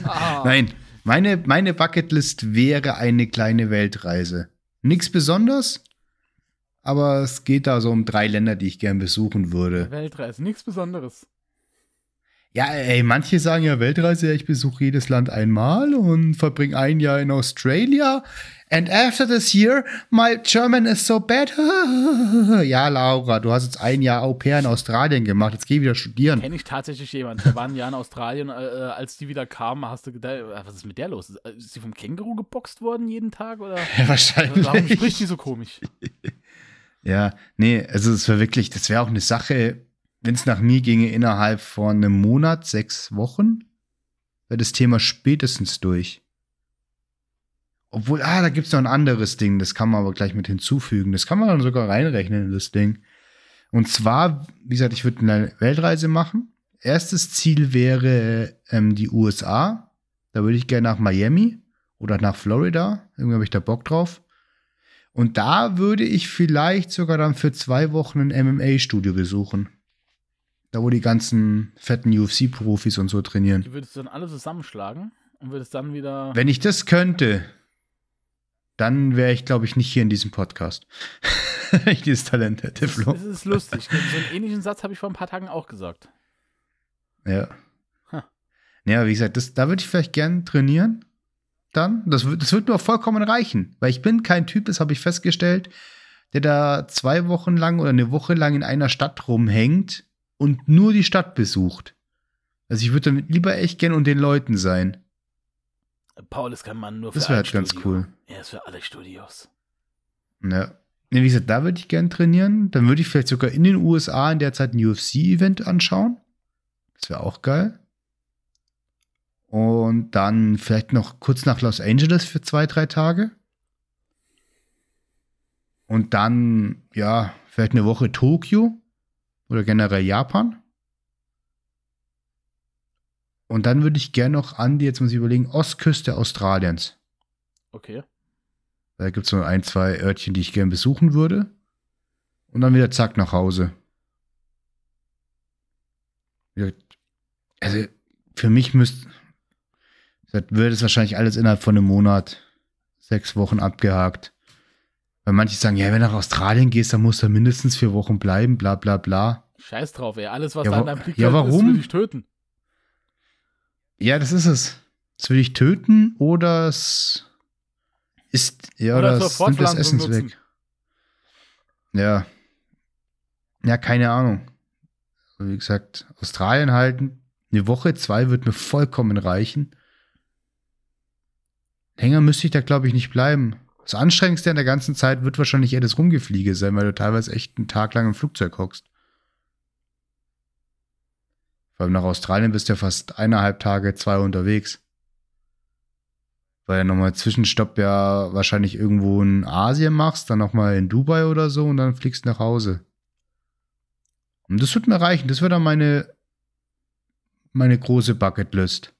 ah. Nein, meine, meine Bucketlist wäre eine kleine Weltreise. Nichts Besonderes, aber es geht da so um drei Länder, die ich gern besuchen würde. Weltreise, nichts Besonderes. Ja, ey, manche sagen ja Weltreise, ich besuche jedes Land einmal und verbringe ein Jahr in Australia. And after this year, my German is so bad. ja, Laura, du hast jetzt ein Jahr Au pair in Australien gemacht. Jetzt geh wieder studieren. Kenne ich tatsächlich jemanden. Wir waren ein Jahr in Australien. Äh, äh, als die wieder kamen, hast du gedacht, äh, was ist mit der los? Äh, ist sie vom Känguru geboxt worden jeden Tag? Oder? Ja, wahrscheinlich. Warum spricht die so komisch? ja, nee, also es war wirklich, das wäre auch eine Sache wenn es nach mir ginge, innerhalb von einem Monat, sechs Wochen, wäre das Thema spätestens durch. Obwohl, ah, da gibt es noch ein anderes Ding, das kann man aber gleich mit hinzufügen. Das kann man dann sogar reinrechnen in das Ding. Und zwar, wie gesagt, ich würde eine Weltreise machen. Erstes Ziel wäre ähm, die USA. Da würde ich gerne nach Miami oder nach Florida. Irgendwie habe ich da Bock drauf. Und da würde ich vielleicht sogar dann für zwei Wochen ein MMA-Studio besuchen. Da, wo die ganzen fetten UFC-Profis und so trainieren. Die würdest du dann alle zusammenschlagen und würdest dann wieder. Wenn ich das könnte, dann wäre ich, glaube ich, nicht hier in diesem Podcast. Wenn ich dieses Talent hätte, Flo. Das, ist lustig. So einen ähnlichen Satz habe ich vor ein paar Tagen auch gesagt. Ja. Huh. Ja, wie gesagt, das, da würde ich vielleicht gern trainieren. Dann. Das, das würde mir auch vollkommen reichen, weil ich bin kein Typ, das habe ich festgestellt, der da zwei Wochen lang oder eine Woche lang in einer Stadt rumhängt und nur die Stadt besucht. Also ich würde dann lieber echt gern und den Leuten sein. Paul ist kein Mann nur für halt Das wäre halt Studio. ganz cool. Er ist für alle Studios. Ja. Wie gesagt, da würde ich gern trainieren. Dann würde ich vielleicht sogar in den USA in der Zeit ein UFC-Event anschauen. Das wäre auch geil. Und dann vielleicht noch kurz nach Los Angeles für zwei, drei Tage. Und dann, ja, vielleicht eine Woche Tokio oder generell Japan. Und dann würde ich gerne noch an die, jetzt muss ich überlegen, Ostküste Australiens. Okay. Da gibt es nur ein, zwei Örtchen, die ich gerne besuchen würde. Und dann wieder zack nach Hause. Also für mich müsste, würde es wahrscheinlich alles innerhalb von einem Monat, sechs Wochen abgehakt. Weil manche sagen, ja, wenn du nach Australien gehst, dann musst du mindestens vier Wochen bleiben, bla bla bla. Scheiß drauf, ey. Alles, was ja, da in deinem Blick ja, warum? ist, will ich töten. Ja, das ist es. Das will ich töten oder es ist, ja, oder, oder es nimmt das Essen weg. Ja. Ja, keine Ahnung. Also, wie gesagt, Australien halten, eine Woche, zwei wird mir vollkommen reichen. Länger müsste ich da, glaube ich, nicht bleiben. Das Anstrengendste an der ganzen Zeit wird wahrscheinlich eher das Rumgefliege sein, weil du teilweise echt einen Tag lang im Flugzeug hockst. Vor allem nach Australien bist du ja fast eineinhalb Tage, zwei unterwegs. Weil du nochmal Zwischenstopp ja wahrscheinlich irgendwo in Asien machst, dann nochmal in Dubai oder so und dann fliegst nach Hause. Und das wird mir reichen. Das wäre dann meine, meine große Bucketlist.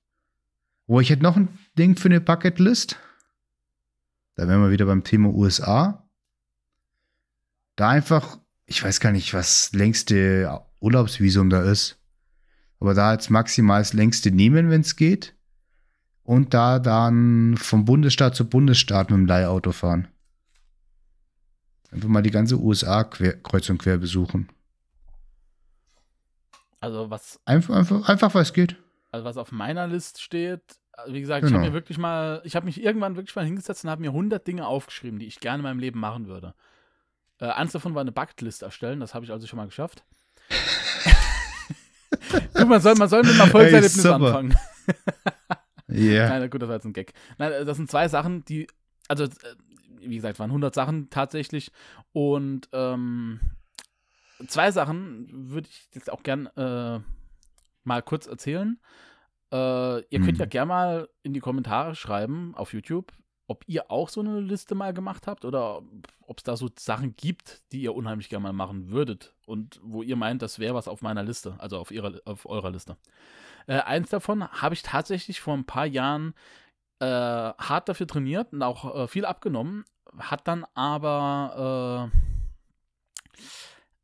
Oh, ich hätte noch ein Ding für eine Bucketlist. Da wären wir wieder beim Thema USA. Da einfach, ich weiß gar nicht, was längste Urlaubsvisum da ist. Aber da jetzt maximal das längste nehmen, wenn es geht. Und da dann vom Bundesstaat zu Bundesstaat mit dem Leihauto fahren. Einfach mal die ganze USA quer, kreuz und quer besuchen. Also was. Einfach, einfach, einfach was geht. Also was auf meiner Liste steht, also, wie gesagt, genau. ich habe mir wirklich mal, ich habe mich irgendwann wirklich mal hingesetzt und habe mir 100 Dinge aufgeschrieben, die ich gerne in meinem Leben machen würde. Äh, eins davon war eine Bucketlist erstellen, das habe ich also schon mal geschafft. gut, man soll, man soll mit einem Erfolgserlebnis hey, anfangen. Ja. yeah. Nein, gut, das war jetzt ein Gag. Nein, äh, das sind zwei Sachen, die, also, äh, wie gesagt, waren 100 Sachen tatsächlich und ähm, zwei Sachen würde ich jetzt auch gern äh, mal kurz erzählen. Äh, ihr könnt ja mhm. gerne mal in die Kommentare schreiben auf YouTube, ob ihr auch so eine Liste mal gemacht habt oder ob es da so Sachen gibt, die ihr unheimlich gerne mal machen würdet und wo ihr meint, das wäre was auf meiner Liste, also auf, ihrer, auf eurer Liste. Äh, eins davon habe ich tatsächlich vor ein paar Jahren äh, hart dafür trainiert und auch äh, viel abgenommen, hat dann aber äh,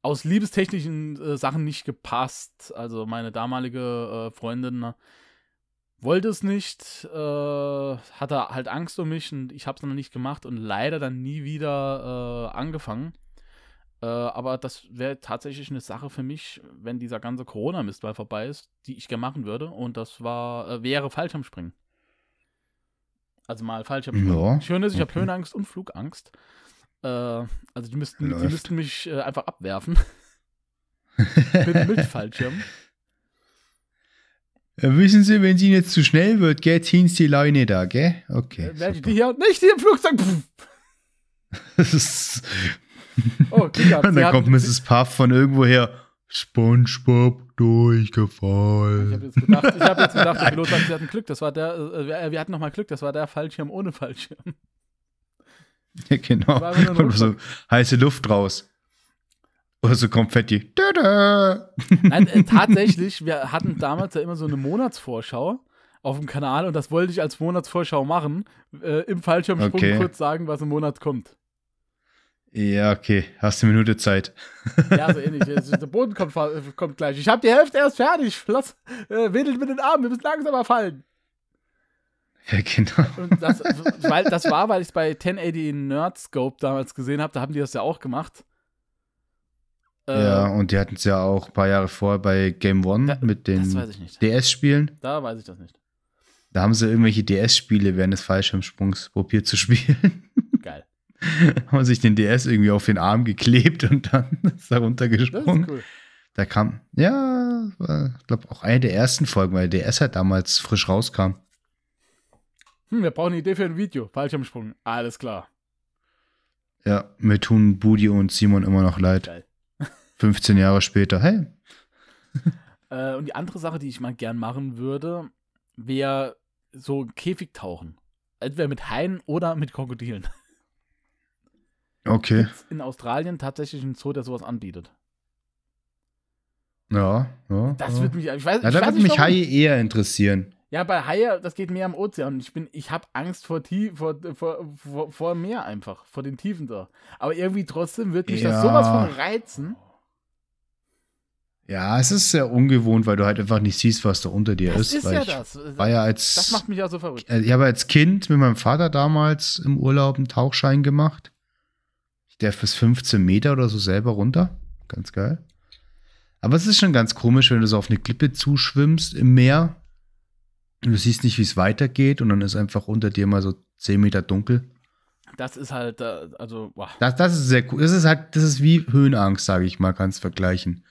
aus liebestechnischen äh, Sachen nicht gepasst. Also meine damalige äh, Freundin ne, wollte es nicht, äh, hatte halt Angst um mich und ich habe es noch nicht gemacht und leider dann nie wieder äh, angefangen. Äh, aber das wäre tatsächlich eine Sache für mich, wenn dieser ganze Corona-Mist mal vorbei ist, die ich gerne machen würde und das war, äh, wäre Fallschirmspringen. Also mal Fallschirmspringen. Ja, Schön ist, ich habe Höhenangst und Flugangst. Äh, also die müssten, die müssten mich äh, einfach abwerfen. mit, mit Fallschirm. Ja, äh, wissen Sie, wenn es Ihnen jetzt zu schnell wird, gell, ziehen Sie die Leine da, gell? Okay. Äh, werde ich die hier nicht hier im Flugzeug. oh, Kinder, Und dann kommt Mrs. Puff von irgendwo her. SpongeBob durchgefallen. Ich habe jetzt gedacht, hab jetzt gedacht der Pilot sagt, hatten Glück, das war der, äh, wir äh, hatten nochmal Glück, das war der Fallschirm ohne Fallschirm. Ja, genau. So heiße Luft raus. Oder so Konfetti. Nein, äh, tatsächlich, wir hatten damals ja immer so eine Monatsvorschau auf dem Kanal und das wollte ich als Monatsvorschau machen. Äh, Im Fallschirmsprung okay. kurz sagen, was im Monat kommt. Ja, okay. Hast eine Minute Zeit. Ja, so ähnlich. Der Boden kommt, äh, kommt gleich. Ich habe die Hälfte erst fertig. Lass, äh, wedelt mit den Armen. Wir müssen langsamer fallen. Ja, genau. Und das, weil, das war, weil ich es bei 1080 Nerdscope damals gesehen habe. Da haben die das ja auch gemacht. Äh, ja, ähm, und die hatten es ja auch ein paar Jahre vorher bei Game One da, mit den DS-Spielen. Da weiß ich das nicht. Da haben sie irgendwelche DS-Spiele während des Fallschirmsprungs probiert zu spielen. Geil. haben sich den DS irgendwie auf den Arm geklebt und dann ist er runtergesprungen. Das ist cool. Da kam, ja, war, ich glaube auch eine der ersten Folgen, weil der DS halt damals frisch rauskam. Hm, wir brauchen eine Idee für ein Video. Fallschirmsprung. Alles klar. Ja, mir tun Budi und Simon immer noch leid. Geil. 15 Jahre später, hey. äh, und die andere Sache, die ich mal gern machen würde, wäre so Käfigtauchen. Entweder mit Haien oder mit Krokodilen. Okay. Gibt's in Australien tatsächlich ein Zoo, der sowas anbietet. Ja, ja. Das ja. würde mich, ich weiß, ja, ich da weiß würde mich Haie eher interessieren. Ja, bei Haie, das geht mehr am Ozean. Ich bin, ich habe Angst vor, Tie vor, vor, vor, vor Meer einfach, vor den Tiefen da. Aber irgendwie trotzdem würde mich ja. das sowas von reizen. Ja, es ist sehr ungewohnt, weil du halt einfach nicht siehst, was da unter dir das ist. ist ja das. Also, war ja als, das macht mich ja so verrückt. Äh, ich habe als Kind mit meinem Vater damals im Urlaub einen Tauchschein gemacht. Ich darf bis 15 Meter oder so selber runter. Ganz geil. Aber es ist schon ganz komisch, wenn du so auf eine Klippe zuschwimmst im Meer und du siehst nicht, wie es weitergeht und dann ist einfach unter dir mal so 10 Meter dunkel. Das ist halt, äh, also, wow. das, das ist sehr cool. Das ist halt, das ist wie Höhenangst, sage ich mal, kannst vergleichen.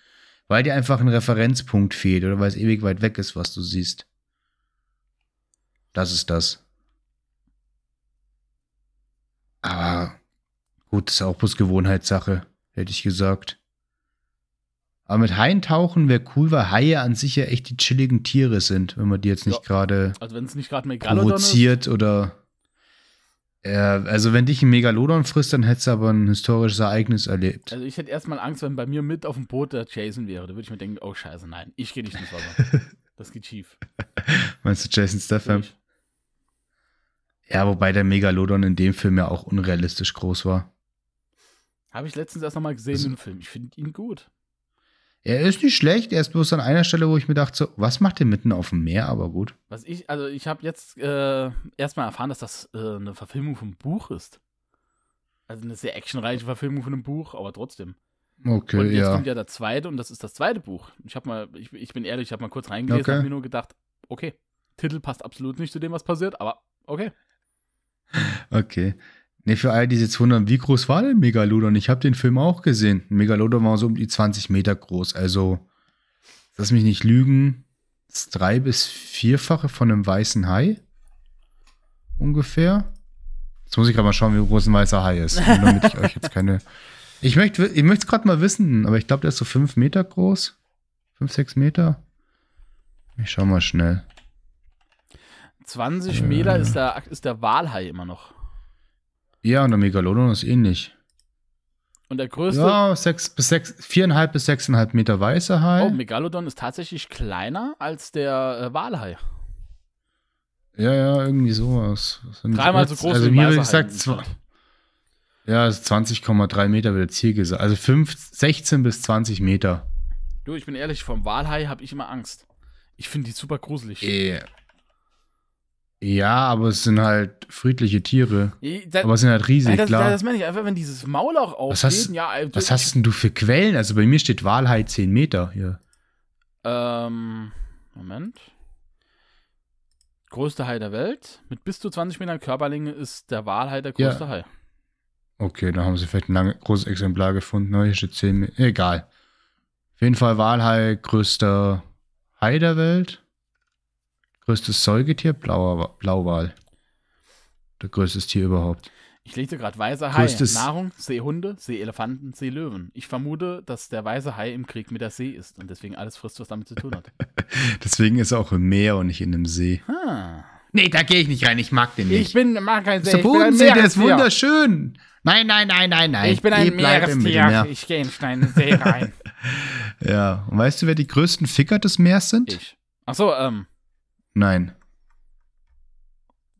Weil dir einfach ein Referenzpunkt fehlt oder weil es ewig weit weg ist, was du siehst. Das ist das. Aber gut, ist auch bloß Gewohnheitssache, hätte ich gesagt. Aber mit Haien tauchen wäre cool, weil Haie an sich ja echt die chilligen Tiere sind, wenn man die jetzt nicht ja. gerade also provoziert ist. oder also wenn dich ein Megalodon frisst, dann hättest du aber ein historisches Ereignis erlebt. Also ich hätte erstmal Angst, wenn bei mir mit auf dem Boot der Jason wäre. Da würde ich mir denken, oh scheiße, nein, ich gehe nicht ins Wasser. das geht schief. Meinst du Jason Statham? Ja, wobei der Megalodon in dem Film ja auch unrealistisch groß war. Habe ich letztens erst nochmal gesehen im Film. Ich finde ihn gut. Er ist nicht schlecht, er ist bloß an einer Stelle, wo ich mir dachte, so, was macht der mitten auf dem Meer, aber gut. Was ich, also ich habe jetzt äh, erstmal erfahren, dass das äh, eine Verfilmung vom Buch ist. Also eine sehr actionreiche Verfilmung von einem Buch, aber trotzdem. Okay, und jetzt ja. kommt ja der zweite und das ist das zweite Buch. Ich habe mal, ich, ich, bin ehrlich, ich habe mal kurz reingelesen okay. und mir nur gedacht, okay, Titel passt absolut nicht zu dem, was passiert, aber okay. Okay. Ne, für alle, die sich wundern, wie groß war denn Megalodon? Ich habe den Film auch gesehen. Megalodon war so um die 20 Meter groß. Also, lass mich nicht lügen, das drei- bis vierfache von einem weißen Hai. Ungefähr. Jetzt muss ich gerade mal schauen, wie groß ein weißer Hai ist. Damit ich euch jetzt keine. Ich möchte ich es gerade mal wissen, aber ich glaube, der ist so fünf Meter groß. Fünf, sechs Meter. Ich schau mal schnell. 20 Meter äh. ist, der, ist der Walhai immer noch. Ja, und der Megalodon ist ähnlich. Und der größte. Ja, sechs bis sechs, viereinhalb bis sechseinhalb Meter weißer Hai. Oh, Megalodon ist tatsächlich kleiner als der äh, Walhai. Ja, ja, irgendwie sowas. Dreimal so groß also wie mir wird gesagt, zwei, Ja, also 20,3 Meter wird jetzt hier gesagt. Also 5, 16 bis 20 Meter. Du, ich bin ehrlich, vom Walhai habe ich immer Angst. Ich finde die super gruselig. Yeah. Ja, aber es sind halt friedliche Tiere. Das, aber es sind halt riesig, das, klar. Das, das meine ich einfach, wenn dieses Maul auch aufgeht. Was ja, also, was hast denn du für Quellen? Also bei mir steht Walhai 10 Meter hier. Ähm, Moment. Größter Hai der Welt. Mit bis zu 20 Metern Körperlänge ist der Walhai der größte ja. Hai. Okay, da haben sie vielleicht ein lange, großes Exemplar gefunden. Ne, hier steht 10 Meter. Egal. Auf jeden Fall Wahlhai größter Hai der Welt. Größtes Säugetier? Blauer, Blauwal. Der größte Tier überhaupt. Ich lese gerade weißer Hai. Größtes Nahrung, Seehunde, Seeelefanten, Seelöwen. Ich vermute, dass der weiße Hai im Krieg mit der See ist und deswegen alles frisst, was damit zu tun hat. deswegen ist er auch im Meer und nicht in einem See. Ah. Nee, da gehe ich nicht rein. Ich mag den nicht. Ich bin, mag keinen See. Der Bodensee, der ist wunderschön. Nein, nein, nein, nein, nein. Ich bin ein ich Meerestier. Meer. Ich gehe in keinen See rein. ja, und weißt du, wer die größten Ficker des Meers sind? Ich. Ach so, ähm. Nein.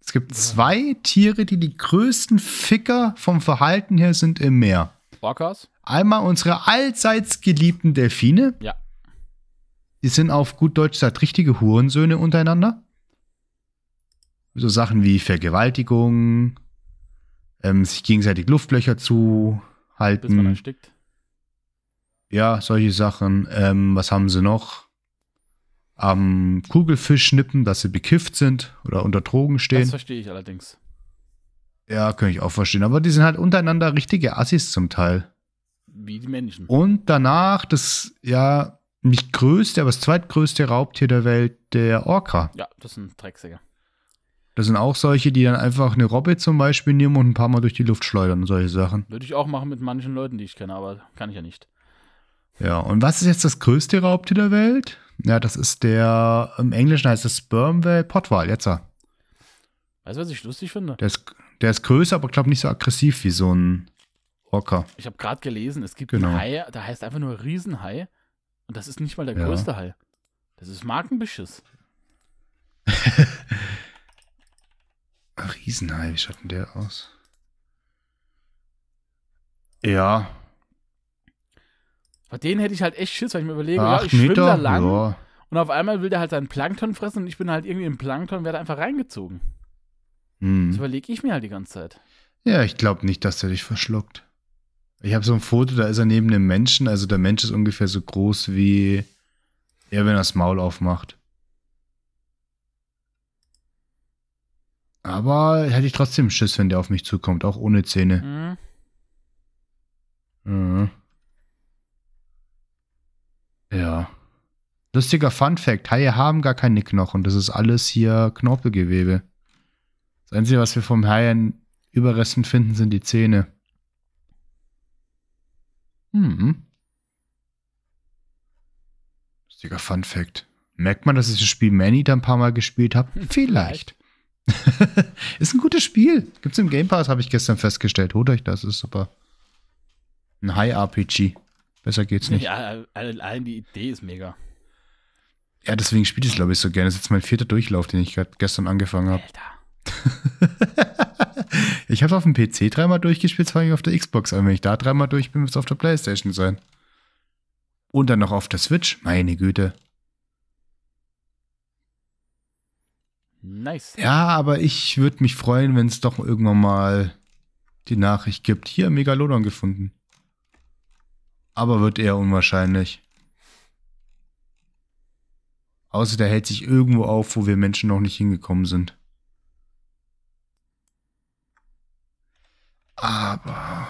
Es gibt zwei Tiere, die die größten Ficker vom Verhalten her sind im Meer. Orcas? Einmal unsere allseits geliebten Delfine. Ja. Die sind auf gut Deutsch gesagt richtige Hurensöhne untereinander. So Sachen wie Vergewaltigung, ähm, sich gegenseitig Luftlöcher zu halten. Bis man erstickt. Ja, solche Sachen. Ähm, was haben sie noch? am Kugelfisch schnippen, dass sie bekifft sind oder unter Drogen stehen. Das verstehe ich allerdings. Ja, kann ich auch verstehen. Aber die sind halt untereinander richtige Assis zum Teil. Wie die Menschen. Und danach das, ja, nicht größte, aber das zweitgrößte Raubtier der Welt, der Orca. Ja, das sind Drecksäger. Das sind auch solche, die dann einfach eine Robbe zum Beispiel nehmen und ein paar Mal durch die Luft schleudern und solche Sachen. Würde ich auch machen mit manchen Leuten, die ich kenne, aber kann ich ja nicht. Ja, und was ist jetzt das größte Raubtier der Welt? Ja, das ist der, im Englischen heißt es Sperm Whale Pottwal, jetzt er. Weißt du, was ich lustig finde? Der ist, der ist größer, aber ich glaube nicht so aggressiv wie so ein Orca. Ich habe gerade gelesen, es gibt genau. einen Hai, der heißt einfach nur Riesenhai. Und das ist nicht mal der ja. größte Hai. Das ist Markenbeschiss. Riesenhai, wie schaut denn der aus? Ja, bei denen hätte ich halt echt Schiss, weil ich mir überlege, Ach, ja, ich schwimme da lang ja. und auf einmal will der halt seinen Plankton fressen und ich bin halt irgendwie im Plankton und werde einfach reingezogen. Hm. Das überlege ich mir halt die ganze Zeit. Ja, ich glaube nicht, dass der dich verschluckt. Ich habe so ein Foto, da ist er neben dem Menschen, also der Mensch ist ungefähr so groß wie er, wenn er das Maul aufmacht. Aber hätte ich trotzdem Schiss, wenn der auf mich zukommt, auch ohne Zähne. Mhm. Mhm. Ja. Lustiger Fun Fact: Haie haben gar keine Knochen. Das ist alles hier Knorpelgewebe. Das Einzige, was wir vom Haien Überresten finden, sind die Zähne. Hm. Lustiger Fun Fact. Merkt man, dass ich das Spiel Manny da ein paar Mal gespielt habe? Vielleicht. ist ein gutes Spiel. Gibt's im Game Pass, habe ich gestern festgestellt. Holt euch das, ist super. Ein High-RPG. Besser geht's nicht. Ja, allein die Idee ist mega. Ja, deswegen spiele ich es, glaube ich, so gerne. Das ist jetzt mein vierter Durchlauf, den ich gerade gestern angefangen habe. Alter. ich habe auf dem PC dreimal durchgespielt, zwar auf der Xbox, aber wenn ich da dreimal durch bin, muss es auf der Playstation sein. Und dann noch auf der Switch, meine Güte. Nice. Ja, aber ich würde mich freuen, wenn es doch irgendwann mal die Nachricht gibt. Hier, Megalodon gefunden aber wird eher unwahrscheinlich. Außer der hält sich irgendwo auf, wo wir Menschen noch nicht hingekommen sind. Aber.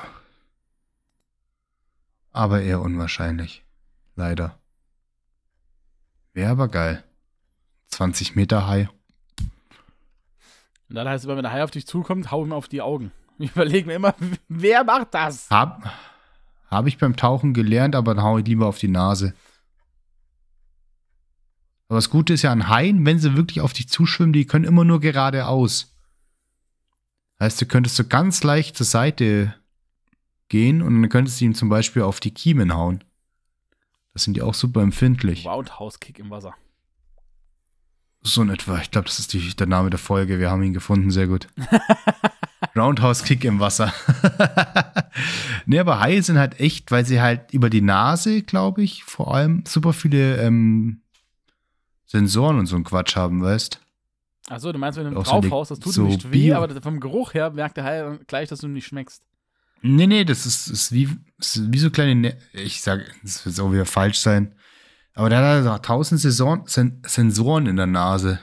Aber eher unwahrscheinlich. Leider. Wäre aber geil. 20 Meter Hai. Und dann heißt es wenn der Hai auf dich zukommt, hau ihm auf die Augen. Ich überlege mir immer, wer macht das? Hab, habe ich beim Tauchen gelernt, aber dann haue ich lieber auf die Nase. Aber das Gute ist ja an Haien, wenn sie wirklich auf dich zuschwimmen, die können immer nur geradeaus. Heißt, du könntest so ganz leicht zur Seite gehen und dann könntest du ihm zum Beispiel auf die Kiemen hauen. Das sind die auch super empfindlich. Roundhouse-Kick im Wasser. So in etwa. Ich glaube, das ist die, der Name der Folge. Wir haben ihn gefunden. Sehr gut. Roundhouse-Kick im Wasser. ne, aber Haie sind halt echt, weil sie halt über die Nase, glaube ich, vor allem super viele ähm, Sensoren und so einen Quatsch haben, weißt Achso, du meinst, wenn du auch draufhaust, so das tut so nicht weh, Bio. aber vom Geruch her merkt der Hai gleich, dass du nicht schmeckst. Nee, nee, das ist, ist, wie, ist wie so kleine. Ne ich sage, das wird so wieder falsch sein. Aber der hat halt auch tausend Sensoren in der Nase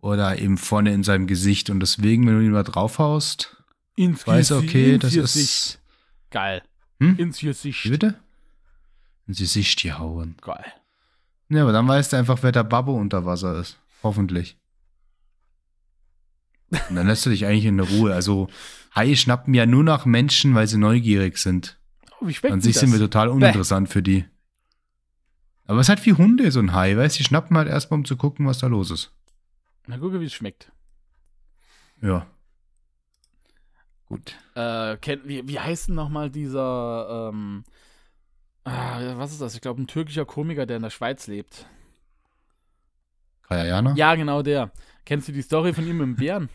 oder eben vorne in seinem Gesicht. Und deswegen, wenn du ihn mal draufhaust, ins weiß okay, ins das Gesicht. ist. Geil. Hm? Ins Gesicht. Wie bitte? Ins Gesicht die hauen. Geil. Ja, aber dann weißt du einfach, wer der Babbo unter Wasser ist. Hoffentlich. Und dann lässt du dich eigentlich in Ruhe. Also, Haie schnappen ja nur nach Menschen, weil sie neugierig sind. Oh, wie An sich das? sind wir total uninteressant Bäh. für die. Aber es hat wie Hunde, so ein Hai, weißt du? Die schnappen halt erstmal, um zu gucken, was da los ist. Na, gucke, wie es schmeckt. Ja. Gut. Äh, kennt, wie, wie heißt denn nochmal dieser, ähm, ah, was ist das? Ich glaube, ein türkischer Komiker, der in der Schweiz lebt. Kayayana? Ja, genau der. Kennst du die Story von ihm im Bären?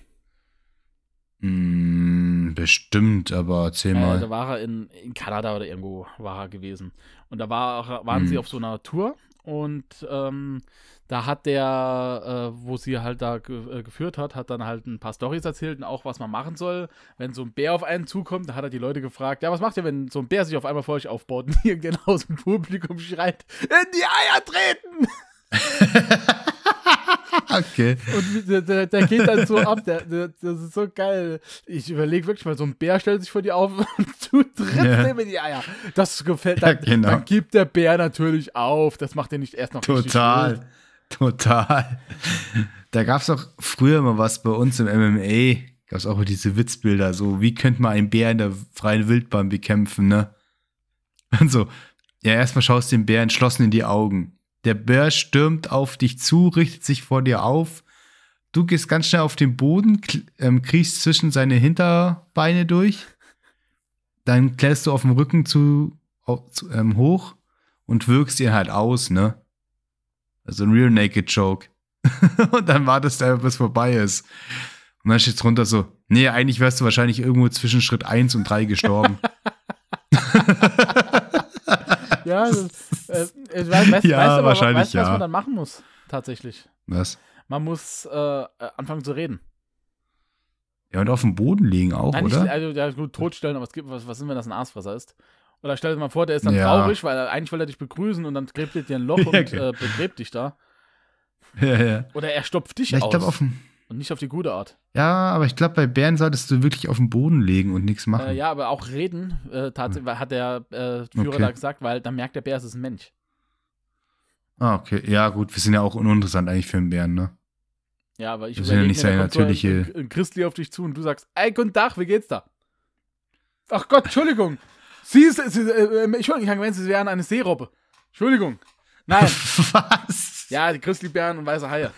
Mm, bestimmt, aber zehnmal. Äh, da war er in, in Kanada oder irgendwo war er gewesen. Und da war, waren mm. sie auf so einer Tour und ähm, da hat der, äh, wo sie halt da ge äh, geführt hat, hat dann halt ein paar Storys erzählt und auch, was man machen soll. Wenn so ein Bär auf einen zukommt, da hat er die Leute gefragt, ja, was macht ihr, wenn so ein Bär sich auf einmal vor euch aufbaut und irgendjemand aus dem Publikum schreit, in die Eier treten! Okay. Und der, der, der geht dann so ab, der, der, das ist so geil. Ich überlege wirklich mal, so ein Bär stellt sich vor dir auf und du trittst yeah. ihm in die Eier. Das gefällt, dann, ja, genau. dann gibt der Bär natürlich auf. Das macht er nicht erst noch Total. Total. Da gab es auch früher mal was bei uns im MMA. Gab es auch diese Witzbilder, so wie könnte man einen Bär in der freien Wildbahn bekämpfen, ne? Und so, ja, erstmal schaust du den Bär entschlossen in die Augen. Der Bär stürmt auf dich zu, richtet sich vor dir auf. Du gehst ganz schnell auf den Boden, ähm, kriechst zwischen seine Hinterbeine durch. Dann kletterst du auf dem Rücken zu, auf, zu ähm, hoch und wirkst ihn halt aus, ne? Also ein Real Naked Joke. und dann wartest du einfach, bis vorbei ist. Und dann steht's runter so, nee, eigentlich wärst du wahrscheinlich irgendwo zwischen Schritt 1 und 3 gestorben. ja, das, äh, ich weiß, weiß, ja weißt, aber, wahrscheinlich weißt, ja. was man dann machen muss, tatsächlich. Was? Man muss äh, anfangen zu reden. Ja, und auf dem Boden liegen auch, Nein, oder? Nicht, also, ja, gut, totstellen, aber es gibt, was, was sind, wenn das ein Aasfresser ist? Oder stell dir mal vor, der ist dann ja. traurig, weil eigentlich will er dich begrüßen und dann gräbt er dir ein Loch ja, und okay. äh, begräbt dich da. Ja, ja. Oder er stopft dich ja, ich aus. Ich glaube, auf dem und nicht auf die gute Art. Ja, aber ich glaube, bei Bären solltest du wirklich auf den Boden legen und nichts machen. Äh, ja, aber auch reden, äh, hm. hat der äh, Führer okay. da gesagt, weil dann merkt der Bär, es ist ein Mensch. Ah, okay. Ja, gut, wir sind ja auch uninteressant eigentlich für einen Bären, ne? Ja, aber ich will ja nicht sein natürliche. So äh, ein, Christli auf dich zu und du sagst, ey, guten Tag, wie geht's da? Ach Gott, Entschuldigung. Sie ist, sie, äh, Entschuldigung, äh, ich habe gemeint, sie wären eine Seerobbe. Entschuldigung. Nein. Was? Ja, die Christli-Bären und weiße Haie.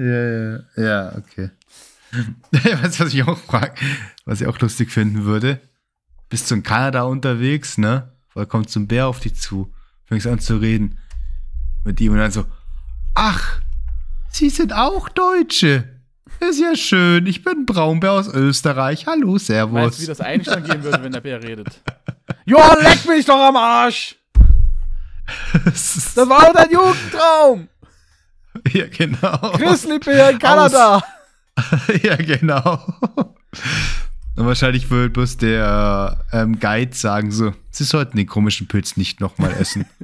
Ja, ja, ja, okay. was, was ich auch frage, was ich auch lustig finden würde, bist du in Kanada unterwegs, ne? Oder kommt so ein Bär auf dich zu, fängst an zu reden mit ihm und dann so, ach, Sie sind auch Deutsche. Ist ja schön, ich bin Braunbär aus Österreich. Hallo, Servus. Weißt du, wie das Einstein gehen würde, wenn der Bär redet? Joa, leck mich doch am Arsch! Das war doch dein Jugendtraum! Ja, genau. Grizzlybär in Kanada. Aus ja, genau. Und wahrscheinlich wird bloß der ähm, Guide sagen so, Sie sollten den komischen Pilz nicht nochmal essen.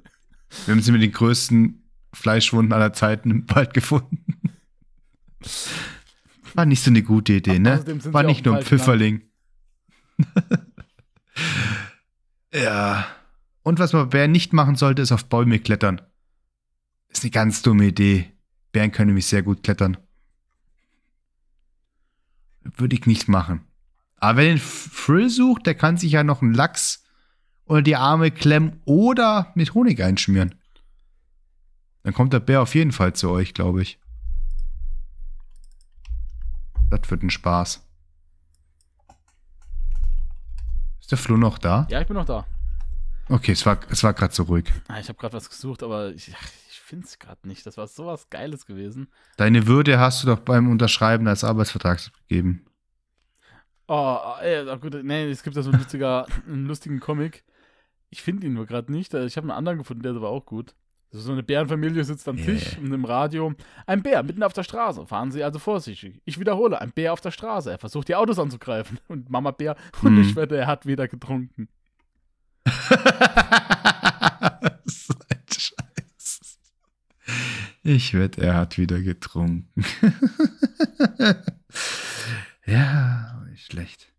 Wir haben sie mit den größten Fleischwunden aller Zeiten im Wald gefunden. War nicht so eine gute Idee, ne? War nicht nur ein Pfifferling. ja. Und was man wer nicht machen sollte, ist auf Bäume klettern. Ist eine ganz dumme Idee. Bären können nämlich sehr gut klettern. Würde ich nicht machen. Aber wer den Frill sucht, der kann sich ja noch einen Lachs oder die Arme klemmen oder mit Honig einschmieren. Dann kommt der Bär auf jeden Fall zu euch, glaube ich. Das wird ein Spaß. Ist der Flo noch da? Ja, ich bin noch da. Okay, es war, es war gerade so ruhig. Ah, ich habe gerade was gesucht, aber ich, find's gerade nicht. Das war sowas Geiles gewesen. Deine Würde hast du doch beim Unterschreiben als Arbeitsvertrag gegeben. Oh, äh, ja, gut, nee, es gibt da so einen, lustiger, einen lustigen Comic. Ich finde ihn nur gerade nicht. Ich habe einen anderen gefunden, der war auch gut. So eine Bärenfamilie sitzt am yeah. Tisch und im Radio. Ein Bär mitten auf der Straße. Fahren Sie also vorsichtig. Ich wiederhole, ein Bär auf der Straße. Er versucht, die Autos anzugreifen. Und Mama Bär, hm. und ich wette, er hat wieder getrunken. Ich wette, er hat wieder getrunken. ja, schlecht.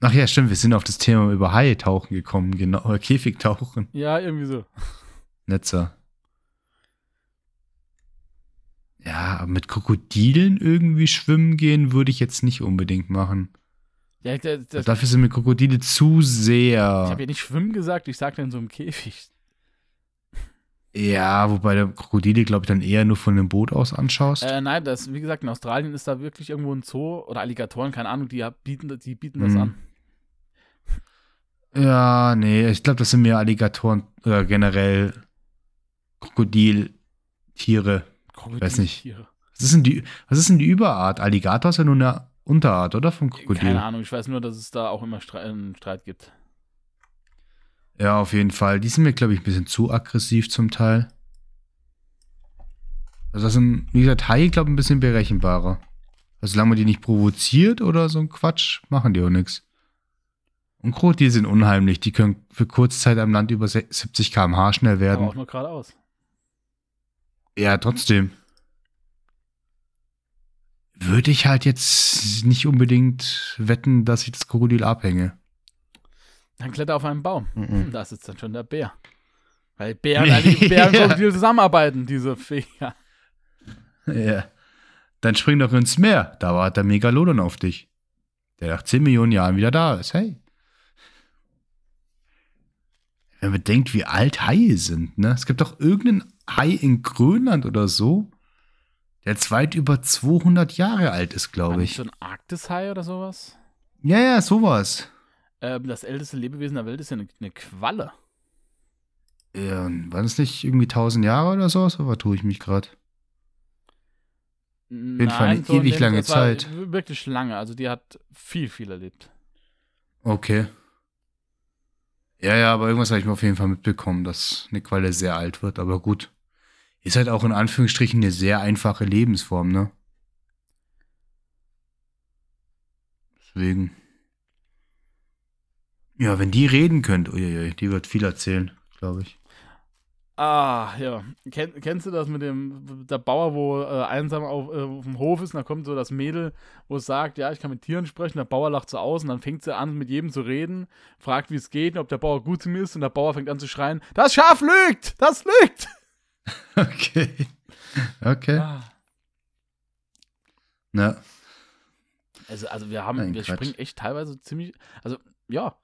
Ach ja, stimmt, wir sind auf das Thema über Haie tauchen gekommen, genau, äh, Käfig tauchen. Ja, irgendwie so. Netzer. Ja, mit Krokodilen irgendwie schwimmen gehen würde ich jetzt nicht unbedingt machen. Ja, das, das, dafür sind mir Krokodile zu sehr. Ich habe ja nicht schwimmen gesagt, ich sagte in so einem Käfig. Ja, wobei der Krokodile, glaube ich, dann eher nur von dem Boot aus anschaust. Äh, nein, das, wie gesagt, in Australien ist da wirklich irgendwo ein Zoo oder Alligatoren, keine Ahnung, die bieten, die bieten das mhm. an. Ja, nee, ich glaube, das sind mehr Alligatoren oder äh, generell Krokodiltiere. Krokodil weiß nicht. Was ist, denn die, was ist denn die Überart? Alligator ist ja nur eine Unterart, oder? Vom Krokodil. Keine Ahnung, ich weiß nur, dass es da auch immer Streit, äh, einen Streit gibt. Ja, auf jeden Fall. Die sind mir, glaube ich, ein bisschen zu aggressiv zum Teil. Also das sind, wie gesagt, Haie, glaube ich, ein bisschen berechenbarer. Also solange man die nicht provoziert oder so ein Quatsch, machen die auch nichts. Und Krokodile sind unheimlich. Die können für kurze Zeit am Land über 70 km/h schnell werden. Aber auch nur geradeaus. Ja, trotzdem. Würde ich halt jetzt nicht unbedingt wetten, dass ich das Krokodil abhänge. Dann kletter auf einen Baum. Mm -mm. Da sitzt dann schon der Bär. Weil Bären, einige Bären ja. so viel zusammenarbeiten, diese Feger. Ja. Dann spring doch ins Meer. Da wartet der Megalodon auf dich. Der nach 10 Millionen Jahren wieder da ist. Hey. Wenn man denkt, wie alt Haie sind, ne? Es gibt doch irgendeinen Hai in Grönland oder so, der zweit über 200 Jahre alt ist, glaube ich. So ein Arktis-Hai oder sowas? Ja, ja, sowas äh, das älteste Lebewesen der Welt ist ja eine, eine Qualle. Ähm, waren es nicht irgendwie tausend Jahre oder sowas? Oder tue ich mich gerade? Auf jeden Fall eine so ewig lange Zeit. Wirklich lange. Also die hat viel, viel erlebt. Okay. Ja, ja, aber irgendwas habe ich mir auf jeden Fall mitbekommen, dass eine Qualle sehr alt wird. Aber gut. Ist halt auch in Anführungsstrichen eine sehr einfache Lebensform, ne? Deswegen. Ja, wenn die reden könnt, uiuiui, die wird viel erzählen, glaube ich. Ah, ja. Ken, kennst du das mit dem der Bauer, wo äh, einsam auf, äh, auf, dem Hof ist und da kommt so das Mädel, wo es sagt, ja, ich kann mit Tieren sprechen, der Bauer lacht so aus und dann fängt sie an, mit jedem zu reden, fragt, wie es geht und ob der Bauer gut zu mir ist und der Bauer fängt an zu schreien, das Schaf lügt! Das lügt! okay. Okay. Ah. Na. Also, also wir haben, Nein, wir Quatsch. springen echt teilweise ziemlich, also ja,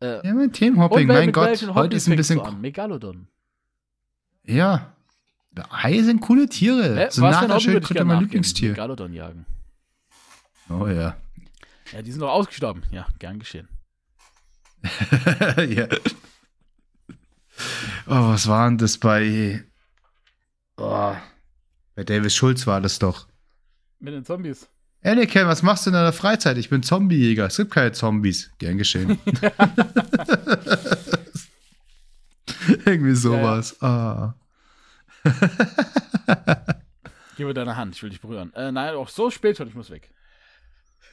äh, ja, mein Themenhopping, mein Gott, heute ist ein bisschen. An? Megalodon. Ja. Hai sind coole Tiere. Äh, so nachher könnte mein Lieblingstier. Megalodon jagen. Oh ja. Ja, die sind doch ausgestorben. Ja, gern geschehen. ja. Oh, was war denn das bei. Oh, bei Davis Schulz war das doch. Mit den Zombies. Anakin, was machst du in deiner Freizeit? Ich bin Zombiejäger. Es gibt keine Zombies. Gern geschehen. Irgendwie sowas. Ja, ja. Ah. Gib mir deine Hand, ich will dich berühren. Äh, nein, auch so spät schon, ich muss weg.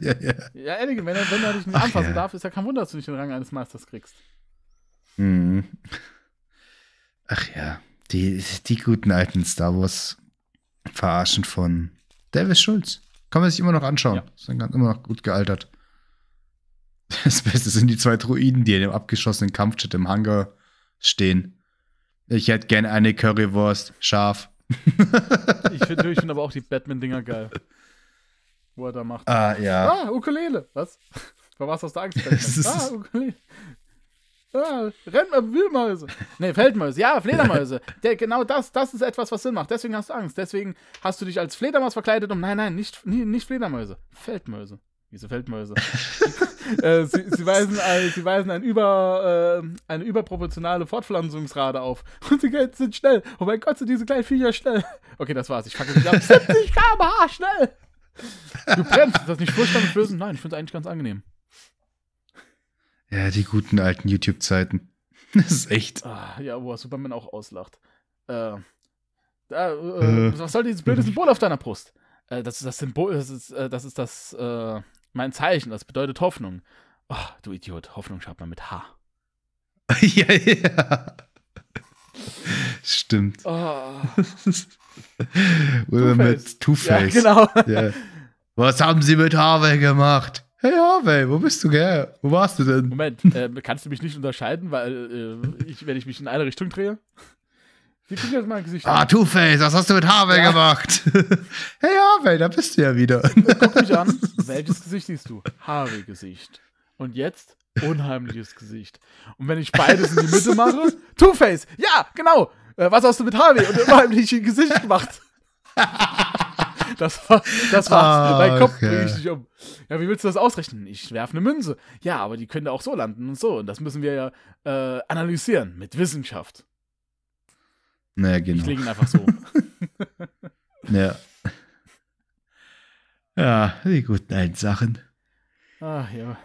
ja, ja. Ja, Anakin, wenn, er, wenn er dich nicht Ach, anfassen ja. darf, ist ja kein Wunder, dass du nicht den Rang eines Meisters kriegst. Mhm. Ach ja, die, die guten alten Star Wars verarschen von Davis Schulz. Kann man sich immer noch anschauen. Ja. Ist dann immer noch gut gealtert. Das Beste sind die zwei Druiden, die in dem abgeschossenen Kampfjet im Hangar stehen. Ich hätte gern eine Currywurst, scharf. ich finde find aber auch die Batman-Dinger geil. Wo er da macht. Ah, ja. Ah, Ukulele. Was? War was aus der Angst? ah, Ukulele. Ah, renn mal, Wühlmäuse. Nee, Feldmäuse. Ja, Fledermäuse. Der, genau das, das ist etwas, was Sinn macht. Deswegen hast du Angst. Deswegen hast du dich als Fledermaus verkleidet und nein, nein, nicht, nicht Fledermäuse. Feldmäuse. Diese Feldmäuse? äh, sie, sie, weisen, sie weisen ein über, äh, eine überproportionale Fortpflanzungsrate auf. Und sie sind schnell. Oh mein Gott, sind diese kleinen Viecher schnell. Okay, das war's. Ich packe mich ab. 70 km/h schnell. Du bremst. Ist das nicht furchtbar mit Bösen? Nein, ich finde es eigentlich ganz angenehm. Ja, die guten alten YouTube-Zeiten. Das ist echt. Ah, ja, wo Superman auch auslacht. Äh, äh, äh, was soll dieses blöde Symbol auf deiner Brust? Äh, das ist das Symbol, das ist äh, das, ist das äh, mein Zeichen, das bedeutet Hoffnung. Oh, du Idiot, Hoffnung schreibt man mit H. ja, ja. Stimmt. Oh. mit Two-Face. Ja, genau. Ja. Was haben sie mit Harvey gemacht? Hey Harvey, wo bist du, gell? Wo warst du denn? Moment, äh, kannst du mich nicht unterscheiden, weil äh, ich, wenn ich mich in eine Richtung drehe? Wie guckt jetzt mein Gesicht Ah, Two-Face, was hast du mit Harvey ja. gemacht? hey Harvey, da bist du ja wieder. Guck mich an, welches Gesicht siehst du? Harvey-Gesicht. Und jetzt unheimliches Gesicht. Und wenn ich beides in die Mitte mache, Two-Face, ja, genau. Äh, was hast du mit Harvey und unheimliches Gesicht gemacht? Das war, das war's. Ah, mein Kopf okay. bringe ich nicht um. Ja, wie willst du das ausrechnen? Ich werfe eine Münze. Ja, aber die könnte auch so landen und so. Und das müssen wir ja äh, analysieren mit Wissenschaft. Naja, genau. Ich lege ihn einfach so. ja. Ja, die guten alten Sachen. Ach ja.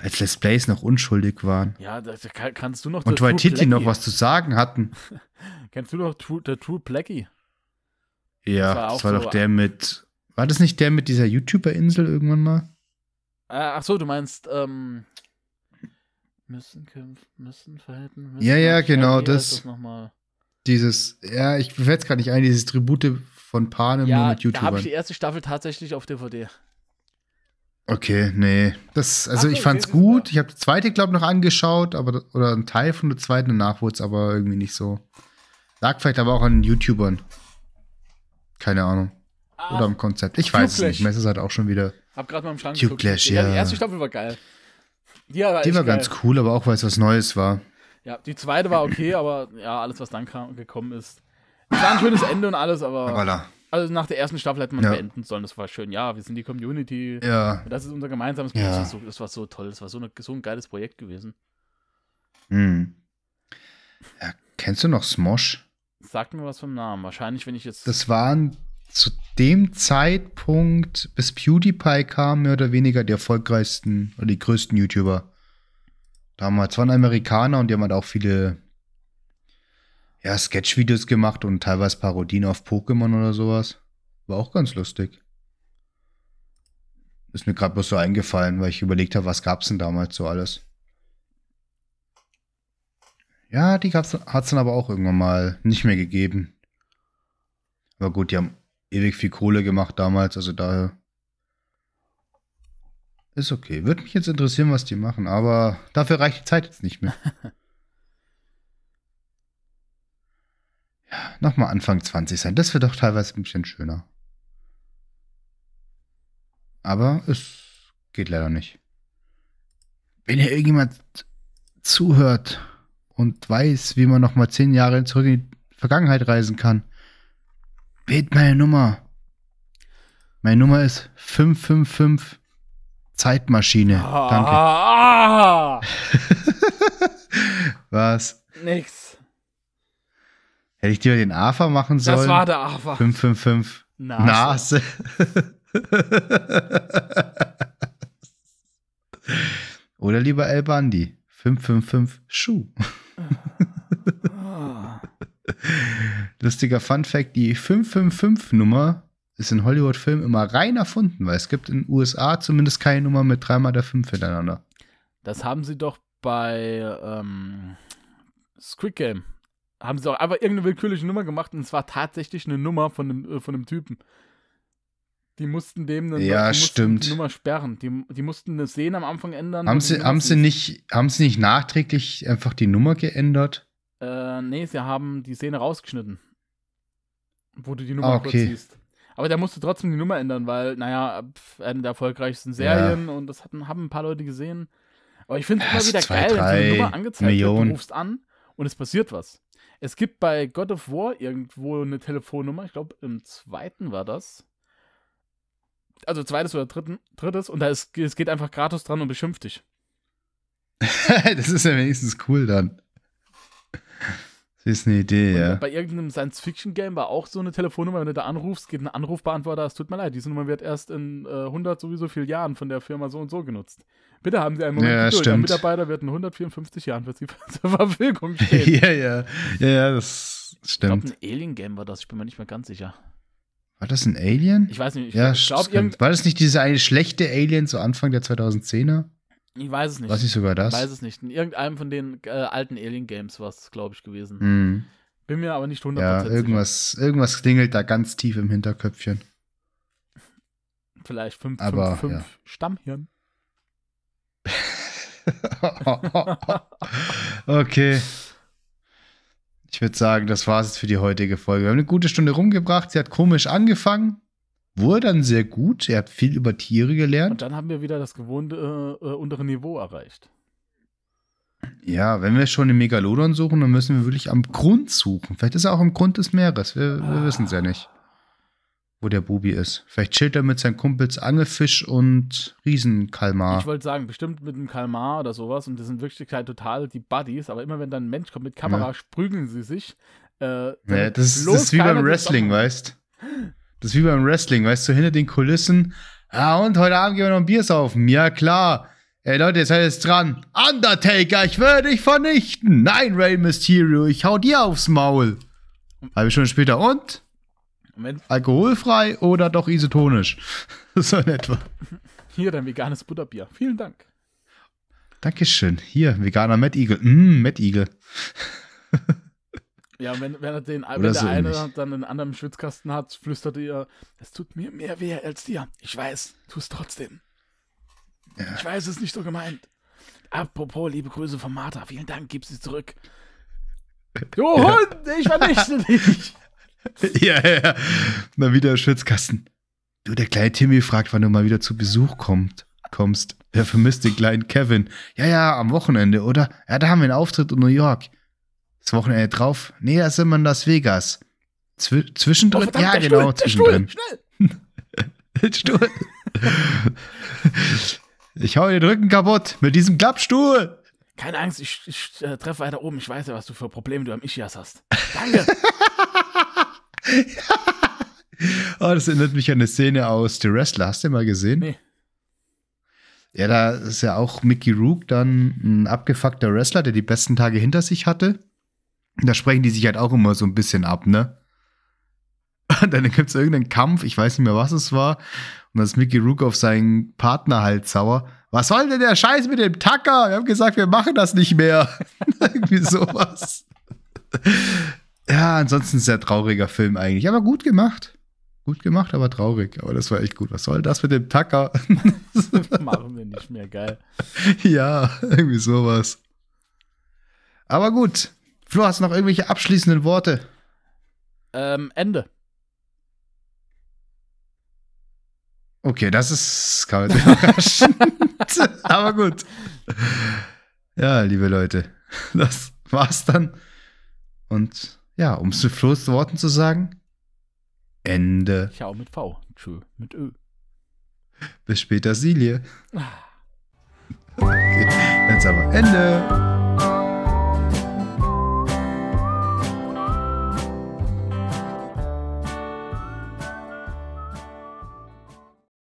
Als Let's Plays noch unschuldig waren. Ja, da, kannst du noch. Und weil Titi noch was zu sagen hatten. Kennst du noch der True Blackie? Ja, das war, das war so doch der mit. War das nicht der mit dieser YouTuber-Insel irgendwann mal? Äh, ach so, du meinst, ähm, müssen kämpfen, müssen verhalten. Müssen ja, ja, genau, das. das dieses, ja, ich fällt es gar nicht ein, dieses Tribute von Panem ja, nur mit YouTubern. Da habe ich die erste Staffel tatsächlich auf DVD. Okay, nee. Das, also Ach, ich fand's gut. Ich habe die zweite, glaube ich, noch angeschaut, aber oder einen Teil von der zweiten nachwurz, aber irgendwie nicht so. Lag vielleicht aber auch an YouTubern. Keine Ahnung. Ah, Oder im Konzept. Ich weiß es nicht. Meistens hat auch schon wieder. Hab gerade mal im Schrank geguckt. Clash, ja. Die erste Staffel war geil. Die war, die war ganz cool, aber auch weil es was Neues war. Ja, die zweite war okay, aber ja, alles, was dann kam, gekommen ist. Es war ein schönes Ende und alles, aber. Voilà. Also nach der ersten Staffel hätte man ja. beenden sollen. Das war schön. Ja, wir sind die Community. Ja. Das ist unser gemeinsames Projekt. Ja. Das war so toll. Das war so, eine, so ein geiles Projekt gewesen. Hm. Ja, kennst du noch Smosh? Sagt mir was vom Namen. Wahrscheinlich, wenn ich jetzt. Das waren zu dem Zeitpunkt, bis PewDiePie kam, mehr oder weniger die erfolgreichsten oder die größten YouTuber. Damals waren Amerikaner und die haben halt auch viele ja, Sketch-Videos gemacht und teilweise Parodien auf Pokémon oder sowas. War auch ganz lustig. Ist mir gerade bloß so eingefallen, weil ich überlegt habe, was gab es denn damals so alles. Ja, die hat es dann aber auch irgendwann mal nicht mehr gegeben. Aber gut, die haben ewig viel Kohle gemacht damals, also daher. Ist okay. Würde mich jetzt interessieren, was die machen, aber dafür reicht die Zeit jetzt nicht mehr. ja, nochmal Anfang 20 sein. Das wird doch teilweise ein bisschen schöner. Aber es geht leider nicht. Wenn hier irgendjemand zuhört, und weiß, wie man nochmal zehn Jahre zurück in die Vergangenheit reisen kann. Wählt meine Nummer. Meine Nummer ist 555 Zeitmaschine. Danke. Ah, ah. Was? Nix. Hätte ich dir den AFA machen sollen? Das war der AFA. 555 Nase. Nase. Oder lieber El Bandi. 555 Schuh. Ah. Lustiger Fun Fact: Die 555-Nummer ist in Hollywood-Filmen immer rein erfunden, weil es gibt in den USA zumindest keine Nummer mit dreimal der 5 hintereinander. Das haben sie doch bei ähm, Squid Game. Haben sie auch einfach irgendeine willkürliche Nummer gemacht und es war tatsächlich eine Nummer von einem, äh, von einem Typen. Die mussten dem eine, ja, stimmt. Nummer sperren. Die, die mussten eine Szene am Anfang ändern. Haben sie, haben, sie nicht, haben sie nicht nachträglich einfach die Nummer geändert? Äh, nee, sie haben die Szene rausgeschnitten. Wo du die Nummer ah, okay. siehst. Aber der musste trotzdem die Nummer ändern, weil, naja, eine der erfolgreichsten Serien ja. und das hatten, haben ein paar Leute gesehen. Aber ich finde es immer wieder zwei, geil, wenn so die Nummer angezeigt Millionen. wird, du rufst an und es passiert was. Es gibt bei God of War irgendwo eine Telefonnummer, ich glaube im zweiten war das also zweites oder dritten, drittes, und da ist, es geht einfach gratis dran und beschimpft dich. das ist ja wenigstens cool dann. Das ist eine Idee, und ja. Bei irgendeinem Science-Fiction-Game war auch so eine Telefonnummer, wenn du da anrufst, geht ein Anrufbeantworter, es tut mir leid, diese Nummer wird erst in äh, 100 sowieso viel Jahren von der Firma so und so genutzt. Bitte haben Sie einen Moment ja, Geduld, ein Mitarbeiter wird in 154 Jahren für Sie zur Verfügung stehen. ja, ja, ja, das stimmt. Ich glaube, ein Alien-Game war das, ich bin mir nicht mehr ganz sicher. War das ein Alien? Ich weiß nicht. Ich ja, glaub, glaub War das nicht diese eine schlechte Alien zu so Anfang der 2010er? Ich weiß es nicht. Was es nicht sogar das? Ich weiß es nicht. In irgendeinem von den äh, alten Alien-Games war es, glaube ich, gewesen. Mhm. Bin mir aber nicht 100% ja, irgendwas, sicher. irgendwas klingelt da ganz tief im Hinterköpfchen. Vielleicht fünf, aber, fünf, fünf ja. Stammhirn. okay ich würde sagen, das war es für die heutige Folge. Wir haben eine gute Stunde rumgebracht. Sie hat komisch angefangen, wurde dann sehr gut. Er hat viel über Tiere gelernt. Und dann haben wir wieder das gewohnte äh, äh, untere Niveau erreicht. Ja, wenn wir schon den Megalodon suchen, dann müssen wir wirklich am Grund suchen. Vielleicht ist er auch im Grund des Meeres. Wir, wir ah. wissen es ja nicht wo der Bubi ist. Vielleicht chillt er mit seinen Kumpels Angelfisch und Riesenkalmar. Ich wollte sagen, bestimmt mit einem Kalmar oder sowas. Und das sind wirklich Wirklichkeit halt total die Buddies. Aber immer wenn dann ein Mensch kommt mit Kamera, ja. sprügeln sie sich. Äh, ja, das, ist, das ist wie beim Wrestling, weißt Das ist wie beim Wrestling, weißt du, so hinter den Kulissen. Ja, ah, und heute Abend gehen wir noch ein Bier saufen. Ja, klar. Ey, Leute, jetzt seid jetzt dran. Undertaker, ich werde dich vernichten. Nein, Rey Mysterio, ich hau dir aufs Maul. Halbe Stunde später. Und? Moment. Alkoholfrei oder doch isotonisch? so in etwa. Hier dein veganes Butterbier. Vielen Dank. Dankeschön. Hier, veganer Mad Eagle. Mmm, Mad Eagle. ja, wenn, wenn, den, wenn der so eine ähnlich. dann einen anderen Schwitzkasten hat, flüstert ihr, es tut mir mehr weh als dir. Ich weiß, tu es trotzdem. Ja. Ich weiß, es ist nicht so gemeint. Apropos, liebe Grüße von Martha. Vielen Dank, gib sie zurück. Du Hund, ich vernichte dich. ja, ja, ja. Mal wieder Schützkasten. Du, der kleine Timmy fragt, wann du mal wieder zu Besuch kommt, kommst. Er vermisst den kleinen Kevin. Ja, ja, am Wochenende, oder? Ja, da haben wir einen Auftritt in New York. Das Wochenende drauf? Nee, da sind wir in Las Vegas. Zw zwischendrin? Oh, verdammt, ja, genau, Stuhl, zwischendrin. Stuhl, schnell! Stuhl. ich hau den Rücken kaputt mit diesem Klappstuhl. Keine Angst, ich, ich äh, treffe weiter oben. Ich weiß ja, was du für Probleme du am Ischias hast. Danke. oh, das erinnert mich an eine Szene aus The Wrestler. Hast du den mal gesehen? Nee. Ja, da ist ja auch Mickey Rook dann ein abgefuckter Wrestler, der die besten Tage hinter sich hatte. Da sprechen die sich halt auch immer so ein bisschen ab, ne? Und dann gibt es irgendeinen Kampf, ich weiß nicht mehr, was es war. Und dann ist Mickey Rook auf seinen Partner halt sauer. Was soll denn der Scheiß mit dem Tacker? Wir haben gesagt, wir machen das nicht mehr. Irgendwie sowas ja, ansonsten sehr trauriger Film eigentlich, aber gut gemacht. Gut gemacht, aber traurig. Aber das war echt gut. Was soll das mit dem Tacker? Machen wir nicht mehr, geil. Ja, irgendwie sowas. Aber gut. Flo, hast du noch irgendwelche abschließenden Worte? Ähm, Ende. Okay, das ist kann kalt überraschend. aber gut. Ja, liebe Leute, das war's dann. Und ja, um es mit Flo's Worten zu sagen, Ende. Ciao mit V. Tschö, mit Ö. Bis später, Silie. Ah. Okay, jetzt aber Ende.